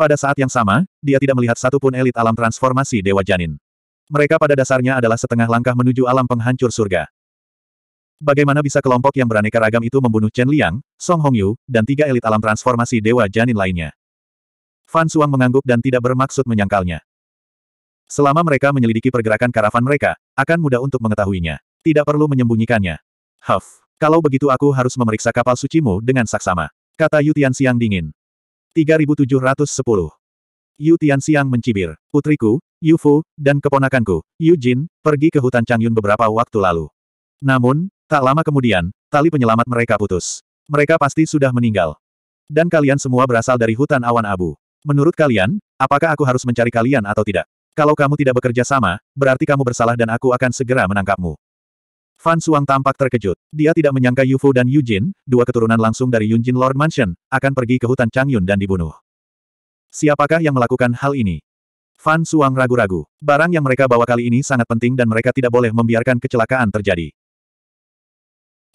Pada saat yang sama, dia tidak melihat satupun elit alam transformasi Dewa Janin. Mereka pada dasarnya adalah setengah langkah menuju alam penghancur surga. Bagaimana bisa kelompok yang beraneka ragam itu membunuh Chen Liang, Song Hongyu, dan tiga elit alam transformasi Dewa Janin lainnya? Fan Suang mengangguk dan tidak bermaksud menyangkalnya. Selama mereka menyelidiki pergerakan karavan mereka, akan mudah untuk mengetahuinya. Tidak perlu menyembunyikannya. Huff. Kalau begitu aku harus memeriksa kapal sucimu dengan saksama. Kata Yu Siang dingin. 3710. Yu Tianxiang mencibir. Putriku, Yu Fu, dan keponakanku, Yu Jin, pergi ke hutan Changyun beberapa waktu lalu. Namun, tak lama kemudian, tali penyelamat mereka putus. Mereka pasti sudah meninggal. Dan kalian semua berasal dari hutan awan abu. Menurut kalian, apakah aku harus mencari kalian atau tidak? Kalau kamu tidak bekerja sama, berarti kamu bersalah dan aku akan segera menangkapmu. Fan Suang tampak terkejut. Dia tidak menyangka Yufu dan Yujin, dua keturunan langsung dari Yunjin Lord Mansion, akan pergi ke hutan Changyun dan dibunuh. Siapakah yang melakukan hal ini? Fan Suang ragu-ragu. Barang yang mereka bawa kali ini sangat penting dan mereka tidak boleh membiarkan kecelakaan terjadi.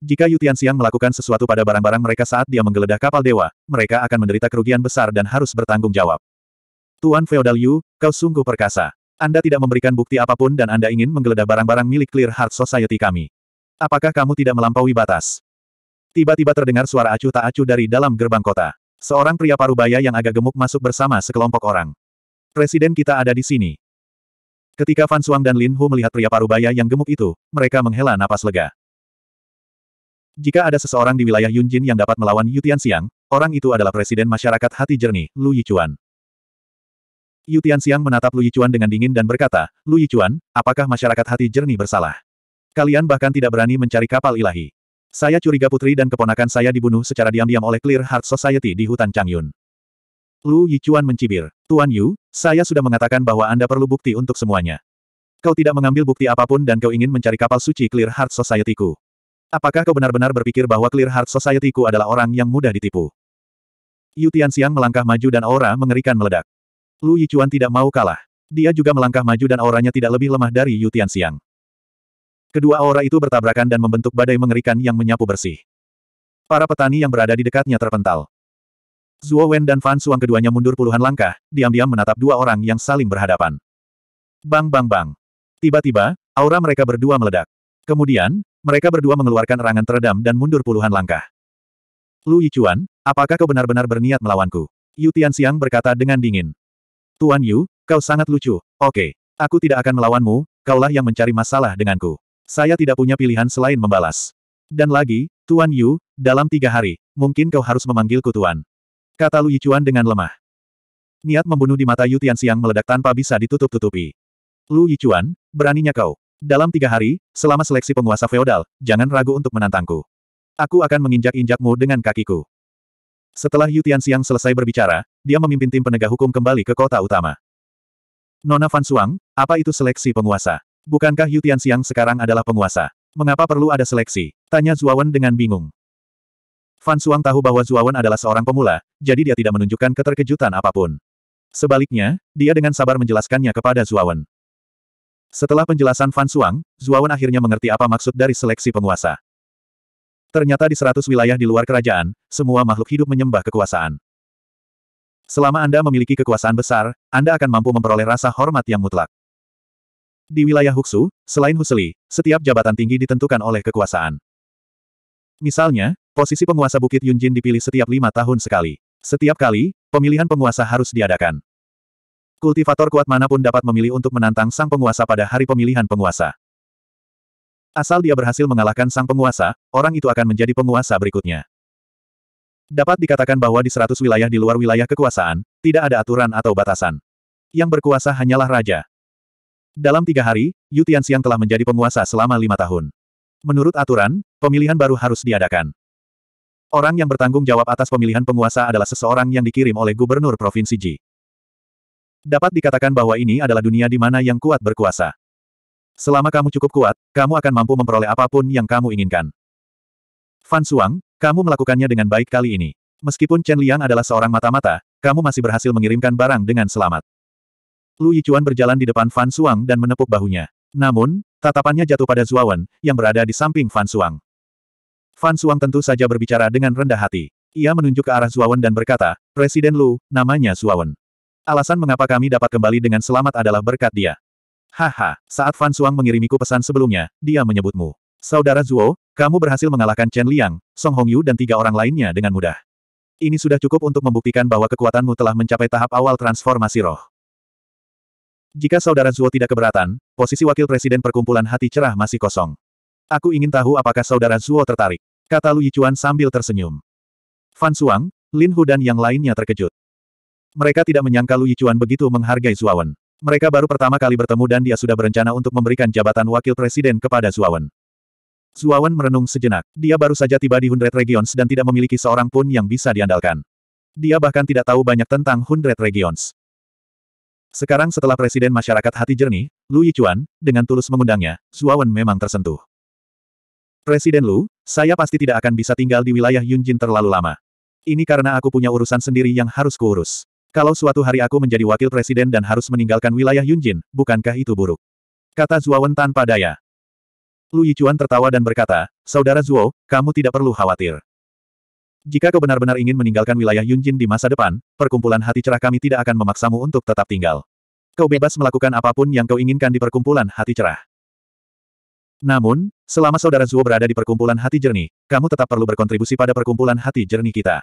Jika Yu Tianxiang melakukan sesuatu pada barang-barang mereka saat dia menggeledah kapal dewa, mereka akan menderita kerugian besar dan harus bertanggung jawab. Tuan Feodal Yu, kau sungguh perkasa. Anda tidak memberikan bukti apapun dan Anda ingin menggeledah barang-barang milik Clear Heart Society kami. Apakah kamu tidak melampaui batas? Tiba-tiba terdengar suara acuh tak acuh dari dalam gerbang kota. Seorang pria parubaya yang agak gemuk masuk bersama sekelompok orang. Presiden kita ada di sini. Ketika Fan Suang dan Lin Hu melihat pria parubaya yang gemuk itu, mereka menghela napas lega. Jika ada seseorang di wilayah Yunjin yang dapat melawan Yutian Xiang, orang itu adalah presiden masyarakat hati jernih, Lu Yichuan. Yutian Xiang menatap Lu Yichuan dengan dingin dan berkata, Lu Yichuan, apakah masyarakat hati jernih bersalah? Kalian bahkan tidak berani mencari kapal ilahi. Saya curiga putri dan keponakan saya dibunuh secara diam-diam oleh Clear Heart Society di hutan Changyun. Lu Yichuan mencibir. Tuan Yu, saya sudah mengatakan bahwa Anda perlu bukti untuk semuanya. Kau tidak mengambil bukti apapun dan kau ingin mencari kapal suci Clear Heart Society-ku. Apakah kau benar-benar berpikir bahwa Clear Heart Society-ku adalah orang yang mudah ditipu? Yu Tianxiang melangkah maju dan aura mengerikan meledak. Lu Yichuan tidak mau kalah. Dia juga melangkah maju dan auranya tidak lebih lemah dari Yu Tianxiang. Kedua aura itu bertabrakan dan membentuk badai mengerikan yang menyapu bersih. Para petani yang berada di dekatnya terpental. Zuo Wen dan Fan Suang keduanya mundur puluhan langkah, diam-diam menatap dua orang yang saling berhadapan. Bang bang bang. Tiba-tiba, aura mereka berdua meledak. Kemudian, mereka berdua mengeluarkan erangan teredam dan mundur puluhan langkah. Lu Yichuan, apakah kau benar-benar berniat melawanku? Yu Tianxiang berkata dengan dingin. Tuan Yu, kau sangat lucu, oke. Aku tidak akan melawanmu, kaulah yang mencari masalah denganku. Saya tidak punya pilihan selain membalas. Dan lagi, Tuan Yu, dalam tiga hari, mungkin kau harus memanggilku Tuan. Kata Lu Yichuan dengan lemah. Niat membunuh di mata Yu Tianxiang meledak tanpa bisa ditutup-tutupi. Lu Yichuan, beraninya kau. Dalam tiga hari, selama seleksi penguasa feodal, jangan ragu untuk menantangku. Aku akan menginjak-injakmu dengan kakiku. Setelah Yu Tianxiang selesai berbicara, dia memimpin tim penegak hukum kembali ke kota utama. Nona Fan Suang, apa itu seleksi penguasa? Bukankah Yu Tianxiang sekarang adalah penguasa? Mengapa perlu ada seleksi? Tanya Zuawan dengan bingung. Fan Suang tahu bahwa Zuawan adalah seorang pemula, jadi dia tidak menunjukkan keterkejutan apapun. Sebaliknya, dia dengan sabar menjelaskannya kepada Zuawan. Setelah penjelasan Fan Suang, Zuawan akhirnya mengerti apa maksud dari seleksi penguasa. Ternyata di seratus wilayah di luar kerajaan, semua makhluk hidup menyembah kekuasaan. Selama Anda memiliki kekuasaan besar, Anda akan mampu memperoleh rasa hormat yang mutlak. Di wilayah Huxu, selain Huseli, setiap jabatan tinggi ditentukan oleh kekuasaan. Misalnya, posisi penguasa Bukit Yunjin dipilih setiap lima tahun sekali. Setiap kali, pemilihan penguasa harus diadakan. Kultivator kuat manapun dapat memilih untuk menantang sang penguasa pada hari pemilihan penguasa. Asal dia berhasil mengalahkan sang penguasa, orang itu akan menjadi penguasa berikutnya. Dapat dikatakan bahwa di seratus wilayah di luar wilayah kekuasaan, tidak ada aturan atau batasan. Yang berkuasa hanyalah raja. Dalam tiga hari, Yu Tianxiang telah menjadi penguasa selama lima tahun. Menurut aturan, pemilihan baru harus diadakan. Orang yang bertanggung jawab atas pemilihan penguasa adalah seseorang yang dikirim oleh gubernur Provinsi Ji. Dapat dikatakan bahwa ini adalah dunia di mana yang kuat berkuasa. Selama kamu cukup kuat, kamu akan mampu memperoleh apapun yang kamu inginkan. Fan Suang, kamu melakukannya dengan baik kali ini. Meskipun Chen Liang adalah seorang mata-mata, kamu masih berhasil mengirimkan barang dengan selamat. Lu Yichuan berjalan di depan Fan Suang dan menepuk bahunya. Namun, tatapannya jatuh pada Zuawan, yang berada di samping Fan Suang. Fan Suang tentu saja berbicara dengan rendah hati. Ia menunjuk ke arah Zuawan dan berkata, Presiden Lu, namanya Zuawan. Alasan mengapa kami dapat kembali dengan selamat adalah berkat dia. Haha, saat Fan Suang mengirimiku pesan sebelumnya, dia menyebutmu. Saudara Zuo, kamu berhasil mengalahkan Chen Liang, Song Hongyu dan tiga orang lainnya dengan mudah. Ini sudah cukup untuk membuktikan bahwa kekuatanmu telah mencapai tahap awal transformasi roh. Jika saudara Zuo tidak keberatan, posisi wakil presiden perkumpulan hati cerah masih kosong. Aku ingin tahu apakah saudara Zuo tertarik, kata Lu Yichuan sambil tersenyum. Fan Suang, Lin Hu dan yang lainnya terkejut. Mereka tidak menyangka Lu Yichuan begitu menghargai Zuawan. Mereka baru pertama kali bertemu dan dia sudah berencana untuk memberikan jabatan wakil presiden kepada Zuawan. Zuawan merenung sejenak. Dia baru saja tiba di Hundred Regions dan tidak memiliki seorang pun yang bisa diandalkan. Dia bahkan tidak tahu banyak tentang Hundred Regions. Sekarang setelah Presiden Masyarakat Hati Jernih, Lu Yichuan, dengan tulus mengundangnya, Zuawan memang tersentuh. Presiden Lu, saya pasti tidak akan bisa tinggal di wilayah Yunjin terlalu lama. Ini karena aku punya urusan sendiri yang harus kuurus. Kalau suatu hari aku menjadi wakil presiden dan harus meninggalkan wilayah Yunjin, bukankah itu buruk? Kata Zuawan tanpa daya. Lu Yichuan tertawa dan berkata, Saudara Zuo, kamu tidak perlu khawatir. Jika kau benar-benar ingin meninggalkan wilayah Yunjin di masa depan, perkumpulan hati cerah kami tidak akan memaksamu untuk tetap tinggal. Kau bebas melakukan apapun yang kau inginkan di perkumpulan hati cerah. Namun, selama saudara Zuo berada di perkumpulan hati jernih, kamu tetap perlu berkontribusi pada perkumpulan hati jernih kita.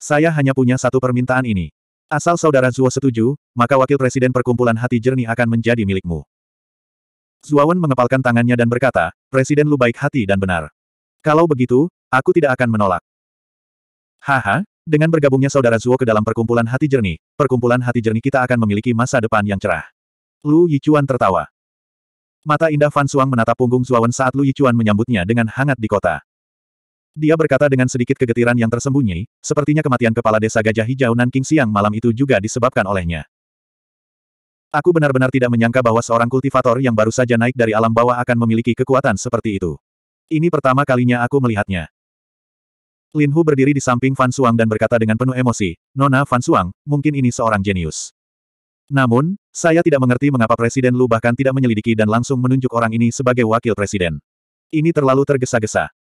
Saya hanya punya satu permintaan ini. Asal saudara Zuo setuju, maka wakil presiden perkumpulan hati jernih akan menjadi milikmu. Zuawan mengepalkan tangannya dan berkata, Presiden Lu baik hati dan benar. Kalau begitu, aku tidak akan menolak. Haha, dengan bergabungnya saudara Zuo ke dalam perkumpulan hati jernih, perkumpulan hati jernih kita akan memiliki masa depan yang cerah. Lu Yichuan tertawa. Mata indah Fan Suang menatap punggung Zuawan saat Lu Yichuan menyambutnya dengan hangat di kota. Dia berkata dengan sedikit kegetiran yang tersembunyi, sepertinya kematian kepala desa Gajah Hijau Nanking siang malam itu juga disebabkan olehnya. Aku benar-benar tidak menyangka bahwa seorang kultivator yang baru saja naik dari alam bawah akan memiliki kekuatan seperti itu. Ini pertama kalinya aku melihatnya. Lin Hu berdiri di samping Fan Suang dan berkata dengan penuh emosi, Nona Fan Suang, mungkin ini seorang jenius. Namun, saya tidak mengerti mengapa Presiden Lu bahkan tidak menyelidiki dan langsung menunjuk orang ini sebagai wakil presiden. Ini terlalu tergesa-gesa.